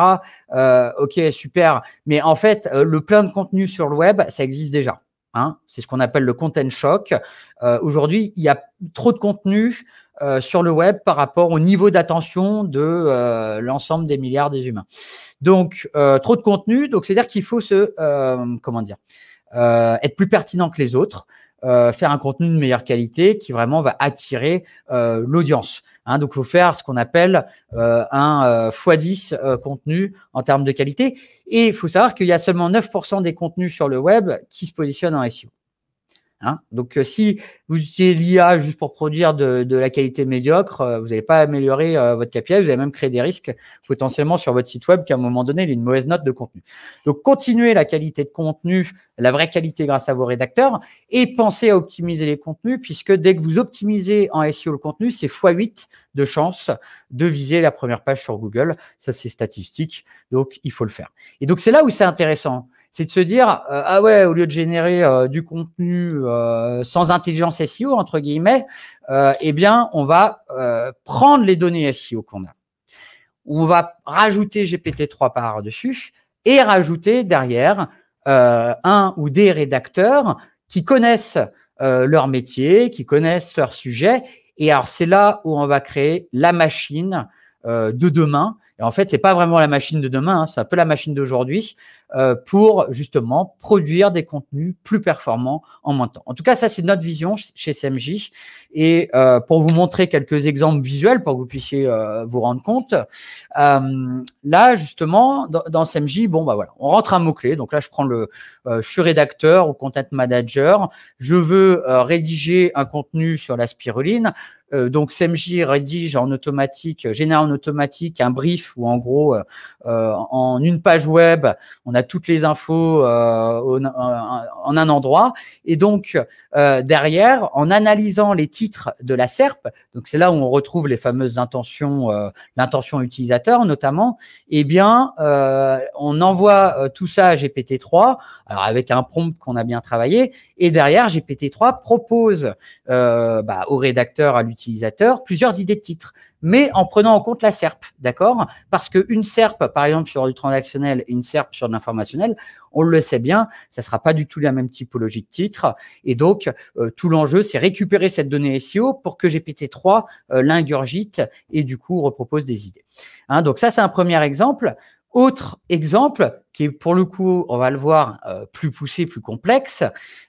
Euh, ok super, mais en fait euh, le plein de contenu sur le web, ça existe déjà. Hein. c'est ce qu'on appelle le content shock. Euh, aujourd'hui, il y a trop de contenu sur le web par rapport au niveau d'attention de l'ensemble des milliards des humains. Donc trop de contenu, donc c'est à dire qu'il faut se comment dire être plus pertinent que les autres. Euh, faire un contenu de meilleure qualité qui vraiment va attirer euh, l'audience. Hein. donc, il faut faire ce qu'on appelle euh, un x10 contenu en termes de qualité. Et il faut savoir qu'il y a seulement 9% des contenus sur le web qui se positionnent en SEO. Hein. Donc, euh, si vous utilisez l'IA juste pour produire de, la qualité médiocre, euh, vous n'allez pas améliorer euh, votre KPI, vous allez même créer des risques potentiellement sur votre site web qui à un moment donné, il a une mauvaise note de contenu. Donc, continuez la qualité de contenu, la vraie qualité grâce à vos rédacteurs et pensez à optimiser les contenus puisque dès que vous optimisez en SEO le contenu, c'est x8 de chance de viser la première page sur Google. Ça, c'est statistique. Donc, il faut le faire. Et donc, c'est là où c'est intéressant c'est de se dire euh, ah ouais au lieu de générer euh, du contenu euh, sans intelligence SEO entre guillemets eh bien on va prendre les données SEO qu'on a on va rajouter GPT-3 par dessus et rajouter derrière un ou des rédacteurs qui connaissent leur métier qui connaissent leur sujet et alors c'est là où on va créer la machine euh, de demain. Et en fait, c'est pas vraiment la machine de demain, hein, c'est un peu la machine d'aujourd'hui euh, pour justement produire des contenus plus performants en moins de temps. En tout cas, ça c'est notre vision chez CMJ. Et euh, pour vous montrer quelques exemples visuels pour que vous puissiez vous rendre compte, là justement dans, SMJ bon bah voilà, on rentre un mot clé. Donc là, je prends le, je suis rédacteur ou content manager, je veux rédiger un contenu sur la spiruline. Euh, donc SEMJ rédige en automatique, euh, génère en automatique un brief où en gros, euh, en une page web, on a toutes les infos en, un endroit. Et donc derrière, en analysant les titres de la SERP, donc c'est là où on retrouve les fameuses intentions, l'intention utilisateur notamment, eh bien on envoie tout ça à GPT-3, avec un prompt qu'on a bien travaillé, et derrière GPT-3 propose bah, au rédacteur, à l'utilisateur plusieurs idées de titres, mais en prenant en compte la SERP, d'accord Parce que une SERP, par exemple, sur du transactionnel et une SERP sur de l'informationnel, on le sait bien, ça sera pas du tout la même typologie de titre. Et donc, euh, tout l'enjeu, c'est récupérer cette donnée SEO pour que GPT-3 euh, l'ingurgite et du coup repropose des idées. Hein, donc ça, c'est un premier exemple. Autre exemple, qui est pour le coup, on va le voir, euh, plus poussé, plus complexe,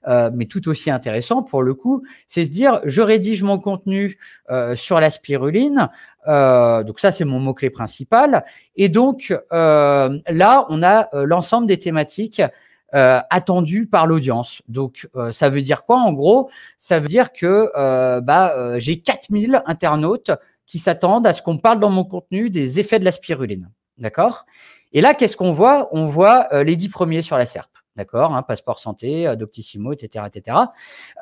euh, mais tout aussi intéressant pour le coup, c'est se dire, je rédige mon contenu euh, sur la spiruline, donc ça c'est mon mot-clé principal, et donc là, on a l'ensemble des thématiques attendues par l'audience. Donc ça veut dire quoi en gros Ça veut dire que euh, bah, j'ai 4000 internautes qui s'attendent à ce qu'on parle dans mon contenu des effets de la spiruline. D'accord Et là, qu'est-ce qu'on voit On voit, euh, les dix premiers sur la SERP. D'accord hein, Passeport santé, adoptissimo, euh, etc. etc.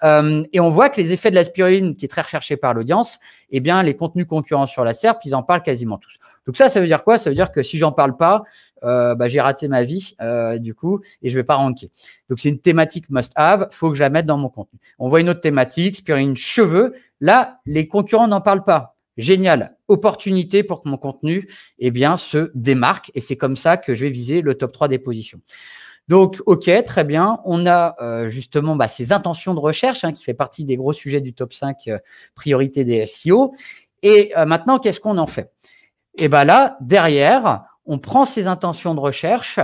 Euh, et on voit que les effets de la spiruline, qui est très recherchée par l'audience, eh bien, les contenus concurrents sur la SERP, ils en parlent quasiment tous. Donc ça, ça veut dire quoi Ça veut dire que si j'en parle pas, bah, j'ai raté ma vie, du coup, et je vais pas ranker. Donc c'est une thématique must-have, faut que je la mette dans mon contenu. On voit une autre thématique, spirine cheveux. Là, les concurrents n'en parlent pas génial, opportunité pour que mon contenu eh bien, se démarque. Et c'est comme ça que je vais viser le top 3 des positions. Donc, OK, très bien. On a euh, justement bah, ces intentions de recherche hein, qui fait partie des gros sujets du top 5 euh, priorité des SEO. Et euh, maintenant, qu'est-ce qu'on en fait Et eh bien là, derrière, on prend ces intentions de recherche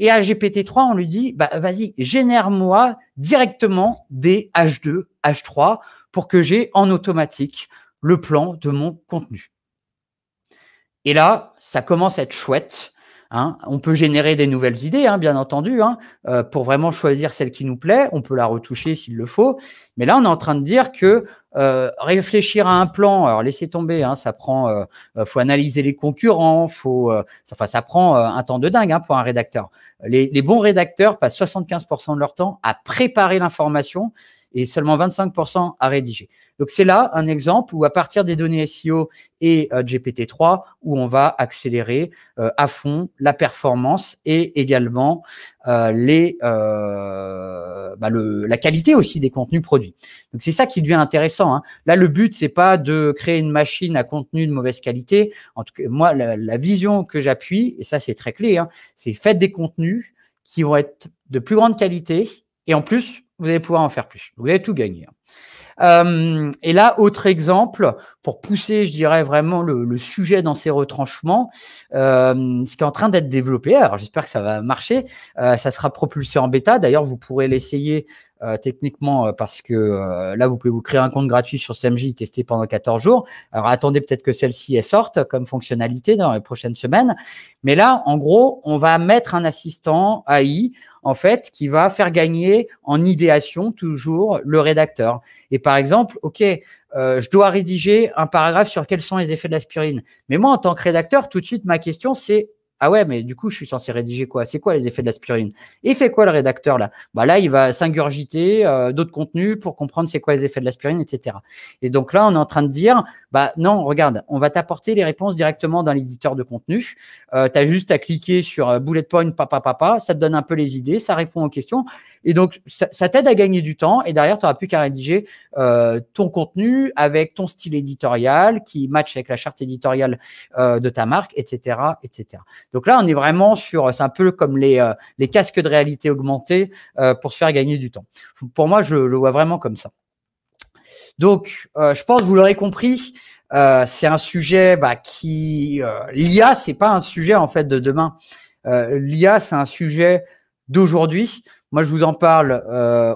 et à GPT-3, on lui dit, bah, vas-y, génère-moi directement des H2, H3 pour que j'ai en automatique le plan de mon contenu. Et là, ça commence à être chouette. Hein. On peut générer des nouvelles idées, hein, bien entendu, hein. euh, pour vraiment choisir celle qui nous plaît. On peut la retoucher s'il le faut. Mais là, on est en train de dire que euh, réfléchir à un plan, alors laissez tomber, ça prend, euh, faut analyser les concurrents, faut, ça, enfin, ça prend un temps de dingue pour un rédacteur. Les, les, bons rédacteurs passent 75% de leur temps à préparer l'information et seulement 25% à rédiger. Donc c'est là un exemple où à partir des données SEO et euh, GPT-3, où on va accélérer euh, à fond la performance et également euh, bah, la qualité aussi des contenus produits. Donc c'est ça qui devient intéressant. Hein. Là, le but, c'est pas de créer une machine à contenu de mauvaise qualité. En tout cas, moi, la, vision que j'appuie, et ça c'est très clé, hein, c'est faites des contenus qui vont être de plus grande qualité et en plus vous allez pouvoir en faire plus. Vous allez tout gagner. Hein. Euh, et là, autre exemple, pour pousser, je dirais, vraiment le, sujet dans ses retranchements, euh, ce qui est en train d'être développé, alors j'espère que ça va marcher, euh, ça sera propulsé en bêta, d'ailleurs vous pourrez l'essayer techniquement parce que là, vous pouvez vous créer un compte gratuit sur SMJ, tester pendant 14 jours. Alors attendez peut-être que celle-ci sorte comme fonctionnalité dans les prochaines semaines, mais là, en gros, on va mettre un assistant AI en fait, qui va faire gagner en idéation toujours le rédacteur. Et par exemple, OK, euh, je dois rédiger un paragraphe sur quels sont les effets de l'aspirine. Mais moi, en tant que rédacteur, tout de suite, ma question, c'est ah ouais, mais du coup, je suis censé rédiger quoi C'est quoi les effets de l'aspirine Et fait quoi le rédacteur là bah, Là, il va s'ingurgiter euh, d'autres contenus pour comprendre c'est quoi les effets de l'aspirine, etc. Et donc là, on est en train de dire, bah non, regarde, on va t'apporter les réponses directement dans l'éditeur de contenu. Euh, tu as juste à cliquer sur euh, bullet point, papa, papa, ça te donne un peu les idées, ça répond aux questions. Et donc, ça, ça t'aide à gagner du temps. Et derrière, tu n'auras plus qu'à rédiger euh, ton contenu avec ton style éditorial qui match avec la charte éditoriale de ta marque, etc. etc. Donc là, on est vraiment sur, c'est un peu comme les, euh, casques de réalité augmentée euh, pour se faire gagner du temps. Pour moi, je le vois vraiment comme ça. Donc, euh, je pense, vous l'aurez compris, c'est un sujet bah, qui, l'IA, c'est pas un sujet en fait de demain. L'IA, c'est un sujet d'aujourd'hui. Moi, je vous en parle.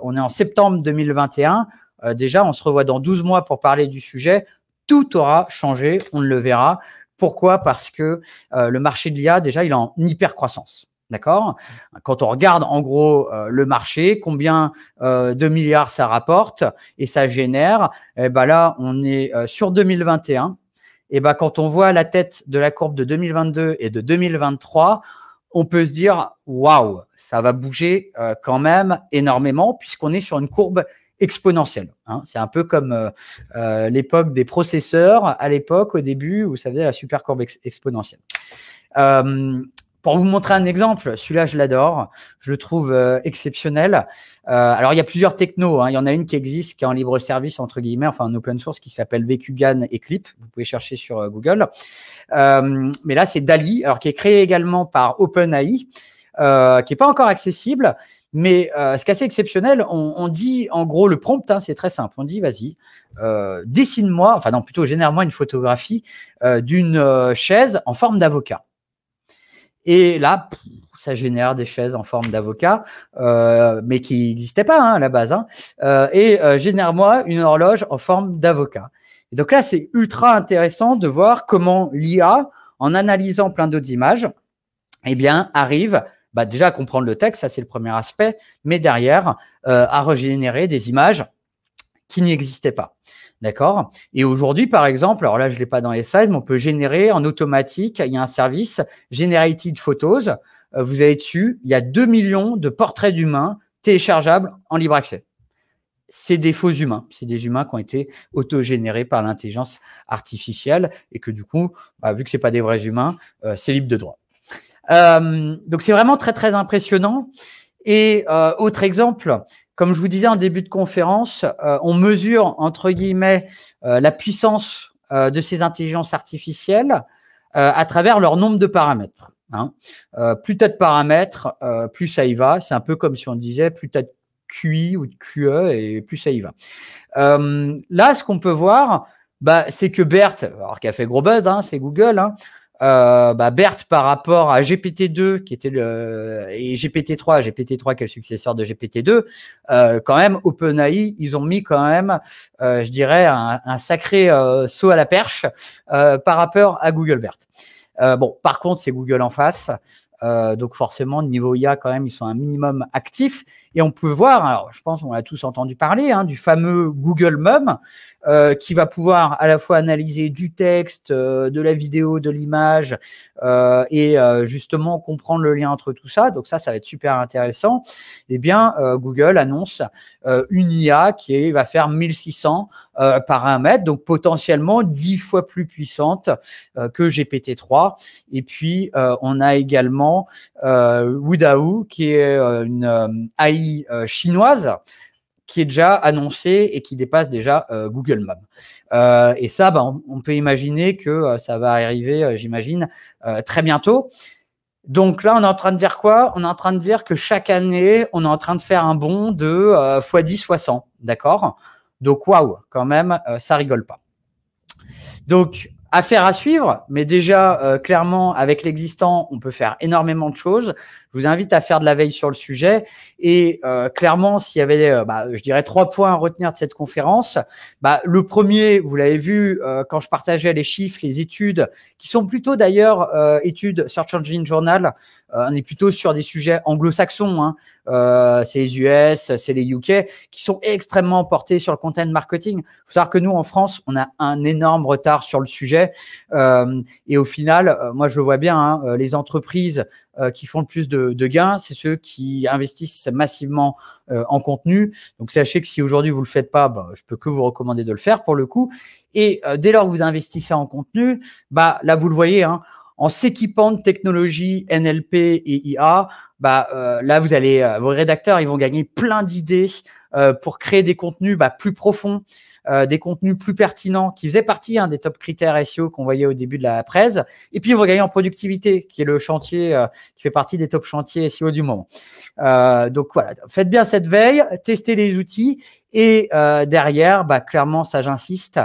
on est en septembre 2021. déjà, on se revoit dans 12 mois pour parler du sujet. Tout aura changé, on le verra. Pourquoi Parce que euh, le marché de l'IA, déjà, il est en hypercroissance. D'accord Quand on regarde en gros euh, le marché, combien euh, de milliards ça rapporte et ça génère, eh ben là, on est sur 2021. Et eh ben quand on voit la tête de la courbe de 2022 et de 2023, on peut se dire waouh, ça va bouger quand même énormément puisqu'on est sur une courbe exponentielle. Hein. C'est un peu comme euh, euh, l'époque des processeurs à l'époque, au début, où ça faisait la super courbe exponentielle. Euh, pour vous montrer un exemple, celui-là, je l'adore, je le trouve exceptionnel. alors, il y a plusieurs technos. Hein. Il y en a une qui existe, qui est en libre service, entre guillemets, enfin en open source, qui s'appelle VQGAN Eclipse, Vous pouvez chercher sur Google. mais là, c'est DALI, alors qui est créé également par OpenAI. Euh, qui n'est pas encore accessible, mais euh, ce qui est assez exceptionnel, on, dit en gros le prompt, hein, c'est très simple. On dit vas-y, euh, dessine-moi, enfin non, plutôt génère-moi une photographie euh, d'une chaise en forme d'avocat. Et là, ça génère des chaises en forme d'avocat, mais qui n'existaient pas hein, à la base. Hein. et génère-moi une horloge en forme d'avocat. Et donc là, c'est ultra intéressant de voir comment l'IA, en analysant plein d'autres images, eh bien, arrive bah, déjà comprendre le texte, ça c'est le premier aspect, mais derrière, euh, à régénérer des images qui n'existaient pas. D'accord Et aujourd'hui, par exemple, alors là, je ne l'ai pas dans les slides, mais on peut générer en automatique, il y a un service, Generated Photos, euh, vous avez dessus, il y a 2 millions de portraits d'humains téléchargeables en libre accès c'est des faux humains. C'est des humains qui ont été autogénérés par l'intelligence artificielle et que du coup, bah, vu que ce pas des vrais humains, euh, c'est libre de droit. Euh, donc c'est vraiment très très impressionnant. Et euh, autre exemple, comme je vous disais en début de conférence, euh, on mesure entre guillemets euh, la puissance de ces intelligences artificielles à travers leur nombre de paramètres. Hein. plus t'as de paramètres, plus ça y va. C'est un peu comme si on disait plus t'as de QI ou de QE et plus ça y va. là, ce qu'on peut voir, bah, c'est que BERT, alors qui a fait gros buzz, hein, c'est Google, hein, euh, bah par rapport à GPT-2 qui était le et GPT-3, GPT-3 qui est le successeur de GPT-2, euh, quand même OpenAI, ils ont mis quand même, euh, je dirais, un, un sacré euh, saut à la perche par rapport à Google BERT bon, par contre, c'est Google en face. Euh, donc forcément, niveau IA, quand même, ils sont un minimum actifs. Et on peut voir, alors je pense on a tous entendu parler, hein, du fameux Google Mum, euh, qui va pouvoir à la fois analyser du texte, euh, de la vidéo, de l'image, euh, et justement comprendre le lien entre tout ça. Donc ça, ça va être super intéressant. Eh bien, Google annonce une IA qui va faire 1600 par donc potentiellement 10 fois plus puissante que GPT-3. Et puis, on a également notamment euh, qui est euh, une euh, AI chinoise qui est déjà annoncée et qui dépasse déjà Google Maps. et ça, bah, on, peut imaginer que ça va arriver, j'imagine, très bientôt. Donc là, on est en train de dire quoi On est en train de dire que chaque année, on est en train de faire un bond de x10, x100, d'accord Donc, waouh, quand même, ça rigole pas. Donc, affaire à suivre, mais déjà, euh, clairement, avec l'existant, on peut faire énormément de choses. Je vous invite à faire de la veille sur le sujet. Et euh, clairement, s'il y avait, euh, bah, je dirais, trois points à retenir de cette conférence, bah, le premier, vous l'avez vu euh, quand je partageais les chiffres, les études, qui sont plutôt d'ailleurs études Search Engine Journal, on est plutôt sur des sujets anglo-saxons, hein. c'est les US, c'est les UK, qui sont extrêmement portés sur le content marketing. Il faut savoir que nous, en France, on a un énorme retard sur le sujet. et au final, moi, je le vois bien, hein, les entreprises euh, qui font le plus de, de gains, c'est ceux qui investissent massivement euh, en contenu. Donc sachez que si aujourd'hui vous ne le faites pas, bah, je peux que vous recommander de le faire pour le coup. Et euh, dès lors que vous investissez en contenu, bah, là vous le voyez, hein, en s'équipant de technologies NLP et IA, bah, euh, là, vous allez, euh, vos rédacteurs, ils vont gagner plein d'idées euh, pour créer des contenus bah, plus profonds, des contenus plus pertinents, qui faisaient partie hein, des top critères SEO qu'on voyait au début de la presse. Et puis, ils vont gagner en productivité, qui est le chantier qui fait partie des top chantiers SEO du moment. donc voilà, faites bien cette veille, testez les outils. Et derrière, bah, clairement, ça j'insiste,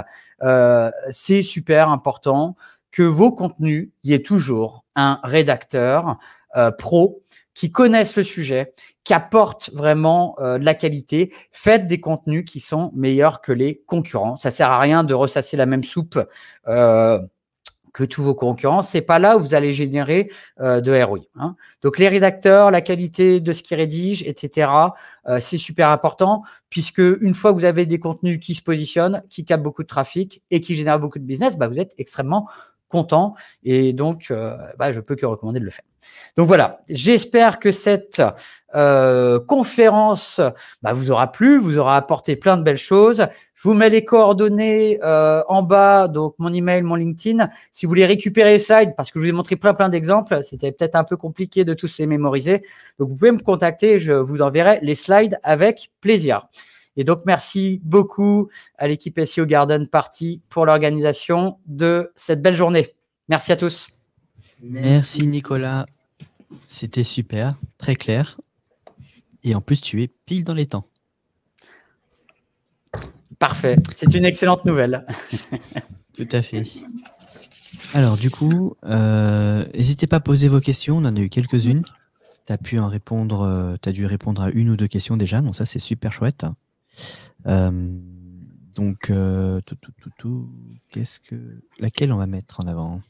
c'est super important que vos contenus, y ait toujours un rédacteur euh, pro qui connaisse le sujet, qui apporte vraiment euh, de la qualité. Faites des contenus qui sont meilleurs que les concurrents. Ça sert à rien de ressasser la même soupe euh, que tous vos concurrents. C'est pas là où vous allez générer de ROI. Hein. Donc les rédacteurs, la qualité de ce qu'ils rédigent, etc. c'est super important puisque une fois que vous avez des contenus qui se positionnent, qui captent beaucoup de trafic et qui génèrent beaucoup de business, bah, vous êtes extrêmement content. Et donc, euh, bah, je peux que recommander de le faire. Donc voilà, j'espère que cette euh, conférence bah, vous aura plu, vous aura apporté plein de belles choses. Je vous mets les coordonnées euh, en bas, donc mon email, mon LinkedIn. Si vous voulez récupérer les slides, parce que je vous ai montré plein plein d'exemples, c'était peut-être un peu compliqué de tous les mémoriser. Donc vous pouvez me contacter, je vous enverrai les slides avec plaisir. Et donc, merci beaucoup à l'équipe SEO Garden Party pour l'organisation de cette belle journée. Merci à tous. Merci Nicolas. C'était super, très clair. Et en plus, tu es pile dans les temps. Parfait. C'est une excellente nouvelle. Tout à fait. Alors, du coup, euh, n'hésitez pas à poser vos questions. On en a eu quelques-unes. Tu as pu en répondre, euh, tu as dû répondre à une ou deux questions déjà. Donc, ça, c'est super chouette. Euh, donc, euh, tout, tout, tout, Qu'est-ce que. Laquelle on va mettre en avant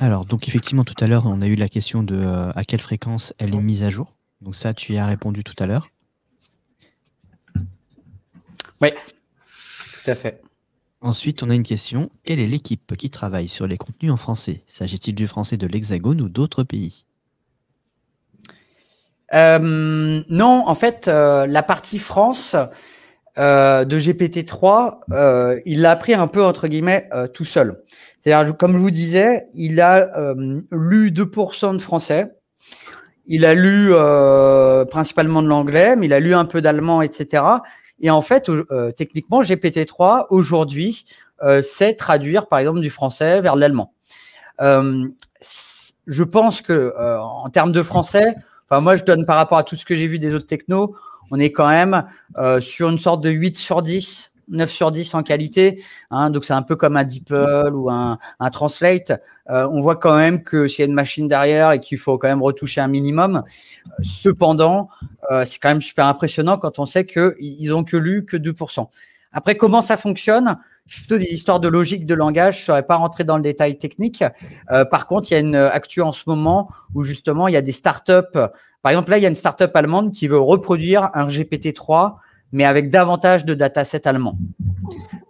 Alors, donc effectivement, tout à l'heure, on a eu la question de euh, à quelle fréquence elle est mise à jour. Donc ça, tu y as répondu tout à l'heure. Oui, tout à fait. Ensuite, on a une question. Quelle est l'équipe qui travaille sur les contenus en français S'agit-il du français de l'Hexagone ou d'autres pays euh, Non, en fait, euh, la partie France euh, de GPT-3, il l'a appris un peu, entre guillemets, tout seul. C'est-à-dire, comme je vous disais, il a lu 2% de français. Il a lu principalement de l'anglais, mais il a lu un peu d'allemand, etc. Et en fait, euh, techniquement, GPT-3, aujourd'hui, euh, c'est traduire, par exemple, du français vers l'allemand. Euh, je pense que euh, en termes de français, enfin moi, je donne par rapport à tout ce que j'ai vu des autres technos, on est quand même sur une sorte de 8 sur 10 9 sur 10 en qualité. Hein, donc c'est un peu comme un DeepL ou un, Translate. Euh, on voit quand même que s'il y a une machine derrière et qu'il faut quand même retoucher un minimum. Cependant, euh, c'est quand même super impressionnant quand on sait qu'ils ont que lu que 2%. Après, comment ça fonctionne c'est plutôt des histoires de logique de langage. Je ne saurais pas rentrer dans le détail technique. Euh, par contre, il y a une actu en ce moment où justement il y a des startups. Par exemple, là, il y a une startup allemande qui veut reproduire un GPT-3 mais avec davantage de datasets allemands.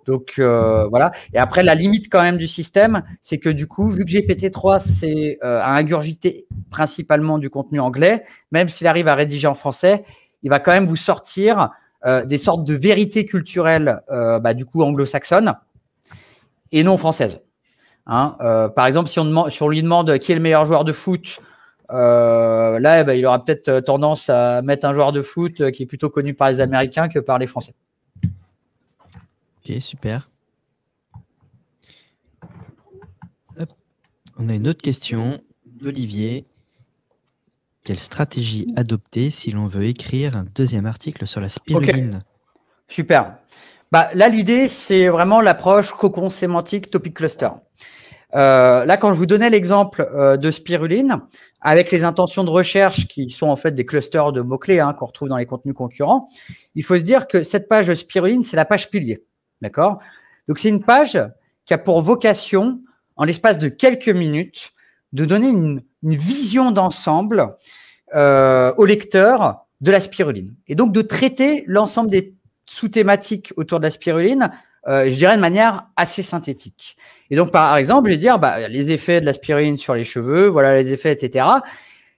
Donc euh, voilà. Et après, la limite quand même du système, c'est que du coup, vu que GPT-3 c'est euh, ingurgité à ingurgiter principalement du contenu anglais, même s'il arrive à rédiger en français, il va quand même vous sortir euh, des sortes de vérités culturelles, bah, du coup anglo-saxonnes et non françaises. Hein. par exemple, si on, si on lui demande qui est le meilleur joueur de foot euh, là, eh ben, il aura peut-être euh, tendance à mettre un joueur de foot euh, qui est plutôt connu par les Américains que par les Français. Ok, super. On a une autre question d'Olivier. Quelle stratégie adopter si l'on veut écrire un deuxième article sur la spiruline okay. Super. Bah, là, l'idée, c'est vraiment l'approche cocon sémantique topic cluster. Euh, là, quand je vous donnais l'exemple euh, de spiruline, avec les intentions de recherche qui sont en fait des clusters de mots-clés hein, qu'on retrouve dans les contenus concurrents, il faut se dire que cette page spiruline, c'est la page pilier. D'accord Donc, c'est une page qui a pour vocation, en l'espace de quelques minutes, de donner une, vision d'ensemble euh, au lecteur de la spiruline. Et donc, de traiter l'ensemble des sous-thématiques autour de la spiruline euh, je dirais de manière assez synthétique. Et donc, par exemple, je vais dire bah, les effets de l'aspirine sur les cheveux, voilà les effets, etc.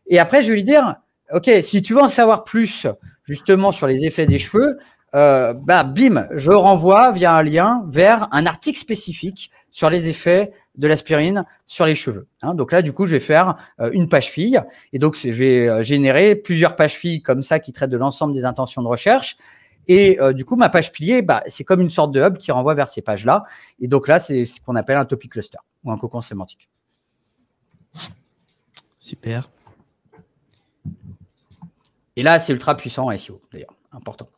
Et après, je vais lui dire, OK, si tu veux en savoir plus justement sur les effets des cheveux, euh, bah, bim, je renvoie via un lien vers un article spécifique sur les effets de l'aspirine sur les cheveux. Hein. Donc là, du coup, je vais faire euh, une page fille. Et donc, je vais euh, générer plusieurs pages filles comme ça qui traitent de l'ensemble des intentions de recherche. Et euh, du coup, ma page pilier, bah, c'est comme une sorte de hub qui renvoie vers ces pages-là. Et donc là, c'est ce qu'on appelle un topic cluster ou un cocon sémantique. Super. Et là, c'est ultra puissant en SEO, d'ailleurs, important.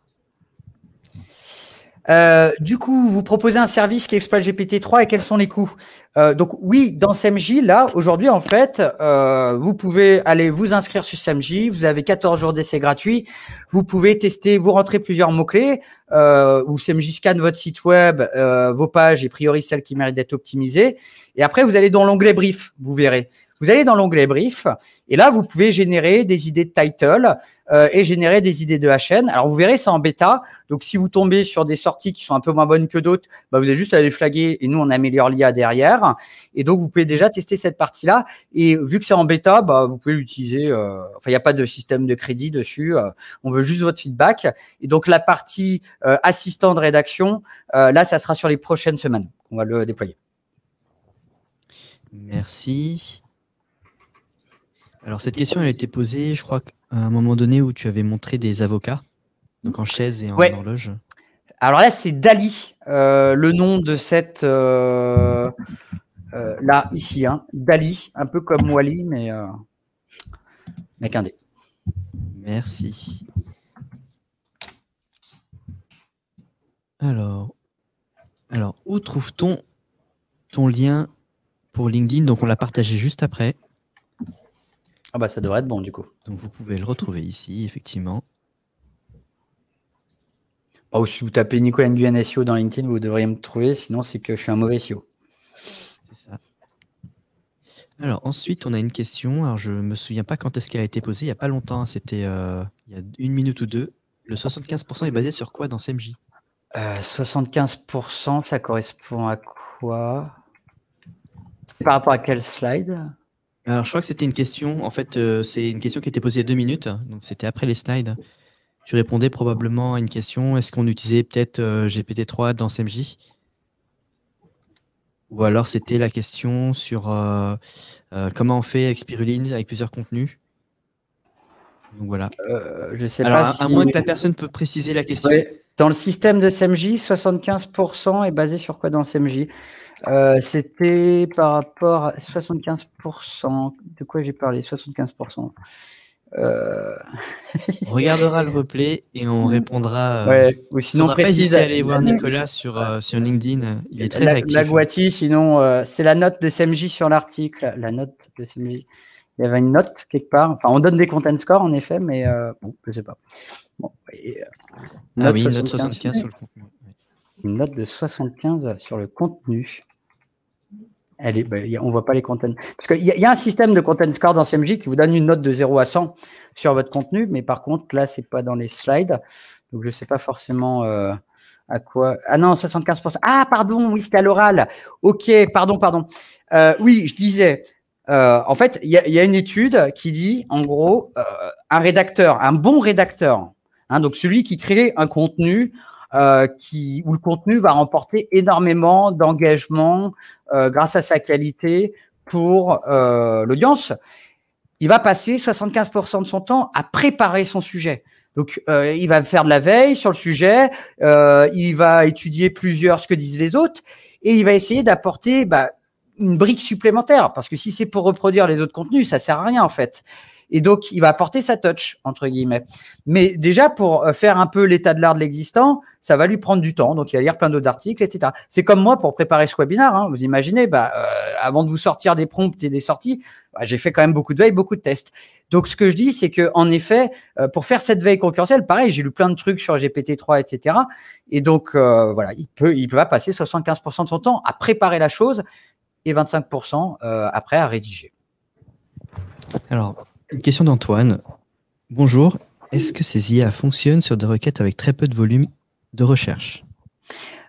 Euh, du coup, vous proposez un service qui exploite GPT-3 et quels sont les coûts euh, Donc oui, dans SEMJ, là, aujourd'hui, en fait, euh, vous pouvez aller vous inscrire sur SEMJ, vous avez 14 jours d'essai gratuit, vous pouvez tester, vous rentrez plusieurs mots-clés, euh, où SEMJ scanne votre site web, vos pages et priorise celles qui méritent d'être optimisées. Et après, vous allez dans l'onglet brief, vous verrez. Vous allez dans l'onglet brief et là, vous pouvez générer des idées de title euh, et générer des idées de HN. Alors, vous verrez, c'est en bêta. Donc, si vous tombez sur des sorties qui sont un peu moins bonnes que d'autres, bah, vous avez juste à les flaguer et nous, on améliore l'IA derrière. Et donc, vous pouvez déjà tester cette partie-là. Et vu que c'est en bêta, bah, vous pouvez l'utiliser. Euh, enfin, il n'y a pas de système de crédit dessus. Euh, on veut juste votre feedback. Et donc, la partie assistant de rédaction, là, ça sera sur les prochaines semaines qu'on va le déployer. Merci. Alors cette question, elle a été posée, je crois, à un moment donné où tu avais montré des avocats, donc en chaise et en horloge. Alors là, c'est Dali, euh, le nom de cette... Euh, euh, là, ici, hein. Dali, un peu comme Wally, mais avec un D. Merci. Alors, alors où trouve-t-on ton lien pour LinkedIn Donc on l'a partagé juste après. Ah bah ça devrait être bon du coup. Donc vous pouvez le retrouver ici, effectivement. Bah, ou si vous tapez Nicolas Nguyen SEO dans LinkedIn, vous devriez me trouver, sinon c'est que je suis un mauvais SEO. Alors ensuite, on a une question. Alors je me souviens pas quand est-ce qu'elle a été posée. Il y a pas longtemps. C'était euh, il y a une minute ou deux. Le 75% est basé sur quoi dans CMJ 75%, euh, ça correspond à quoi Par rapport à quel slide alors, je crois que c'était une question. En fait, euh, c'est une question qui était posée il deux minutes. Donc, c'était après les slides. Tu répondais probablement à une question. Est-ce qu'on utilisait peut-être euh, GPT-3 dans SMJ Ou alors, c'était la question sur euh, comment on fait avec Spiruline avec plusieurs contenus. Donc, voilà. je sais pas. À, moins que la personne peut préciser la question. Dans le système de SMJ, 75% est basé sur quoi dans SMJ euh, c'était par rapport à 75%. De quoi j'ai parlé 75%. Euh. on regardera le replay et on répondra. Euh, ouais, ou sinon, précise à aller voir Nicolas sur, sur LinkedIn. Il est très la, La Guati, sinon, c'est la note de SMJ sur l'article. La note de SMJ. Il y avait une note quelque part. Enfin, on donne des content scores en effet, mais bon, je sais pas. ah oui, note 75 sur le contenu une note de 75 sur le contenu. Elle est, bah, on ne voit pas les contenus. Parce qu'il y, a un système de content score dans CMJ qui vous donne une note de 0 à 100 sur votre contenu, mais par contre, là, ce n'est pas dans les slides. Donc, je ne sais pas forcément euh, à quoi. Ah non, 75%. Ah, pardon, oui, c'était à l'oral. OK, pardon, pardon. Euh, oui, je disais, euh, en fait, il y, a une étude qui dit, en gros, un rédacteur, un bon rédacteur, hein, donc celui qui crée un contenu euh, qui, où le contenu va remporter énormément d'engagement euh, grâce à sa qualité pour euh, l'audience. Il va passer 75% de son temps à préparer son sujet. Donc, il va faire de la veille sur le sujet, il va étudier plusieurs ce que disent les autres, et il va essayer d'apporter bah, une brique supplémentaire, parce que si c'est pour reproduire les autres contenus, ça sert à rien en fait. Et donc, il va apporter sa touch, entre guillemets. Mais déjà, pour euh, faire un peu l'état de l'art de l'existant, ça va lui prendre du temps. Donc, il va lire plein d'autres articles, etc. C'est comme moi pour préparer ce webinar. Hein. Vous imaginez, bah, euh, avant de vous sortir des prompts et des sorties, bah, j'ai fait quand même beaucoup de veilles, beaucoup de tests. Donc, ce que je dis, c'est que en effet, euh, pour faire cette veille concurrentielle, pareil, j'ai lu plein de trucs sur GPT-3, etc. Et donc, voilà, il peut, il peut passer 75% de son temps à préparer la chose et 25% après à rédiger. Alors, une question d'Antoine. Bonjour. Est-ce que ces IA fonctionnent sur des requêtes avec très peu de volume de recherche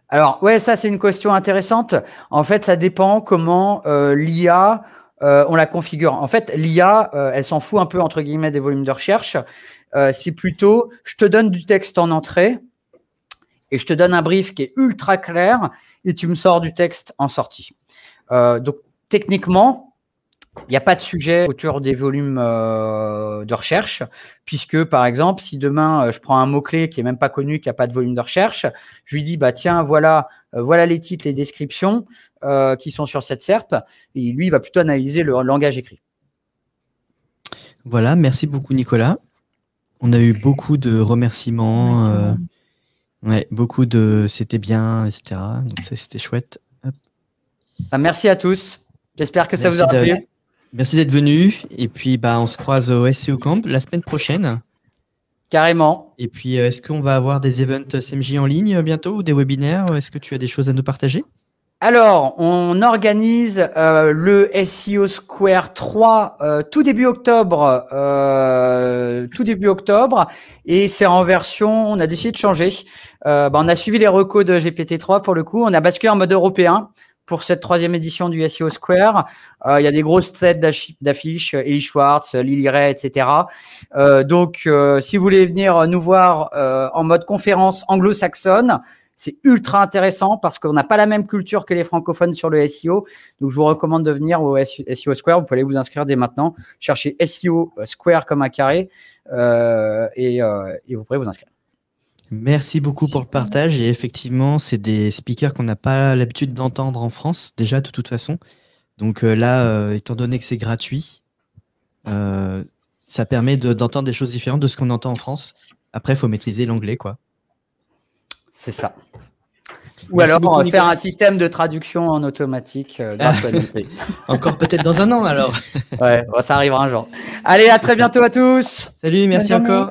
Alors, ouais, ça, c'est une question intéressante. En fait, ça dépend comment euh, l'IA, euh, on la configure. En fait, l'IA, euh, elle s'en fout un peu, entre guillemets, des volumes de recherche. c'est plutôt, je te donne du texte en entrée et je te donne un brief qui est ultra clair et tu me sors du texte en sortie. donc, techniquement, il n'y a pas de sujet autour des volumes euh, de recherche, puisque par exemple, si demain euh, je prends un mot-clé qui n'est même pas connu, qui n'a pas de volume de recherche, je lui dis, bah tiens, voilà, euh, voilà les titres, les descriptions qui sont sur cette SERP, et lui, il va plutôt analyser le langage écrit. Voilà, merci beaucoup Nicolas. On a eu beaucoup de remerciements, beaucoup de c'était bien, etc. Donc ça, c'était chouette. Ah, merci à tous. J'espère que ça vous a plu. Merci d'être venu. Et puis, bah, on se croise au SEO Camp la semaine prochaine. Carrément. Et puis, euh, est-ce qu'on va avoir des events SMJ en ligne bientôt ou des webinaires Est-ce que tu as des choses à nous partager alors, on organise euh, le SEO Square 3 euh, tout début octobre, tout début octobre, et c'est en version. On a décidé de changer. Bah, on a suivi les recos de GPT 3 pour le coup. On a basculé en mode européen pour cette troisième édition du SEO Square. Euh, il y a des grosses têtes d'affiches, euh, Eli Schwartz, euh, Lily Ray, etc. donc, si vous voulez venir nous voir en mode conférence anglo-saxonne, c'est ultra intéressant parce qu'on n'a pas la même culture que les francophones sur le SEO. Donc, je vous recommande de venir au SEO Square. Vous pouvez aller vous inscrire dès maintenant. Cherchez SEO Square comme un carré et vous pourrez vous inscrire. Merci beaucoup pour le partage. Et effectivement, c'est des speakers qu'on n'a pas l'habitude d'entendre en France, déjà de toute façon. Donc euh, là, euh, étant donné que c'est gratuit, euh, ça permet d'entendre des choses différentes de ce qu'on entend en France. Après, il faut maîtriser l'anglais, quoi. C'est ça. Ou alors faire un système de traduction en automatique Encore peut-être dans un an alors. ouais, ça arrivera un jour. Allez, à très bientôt à tous. Salut, merci encore.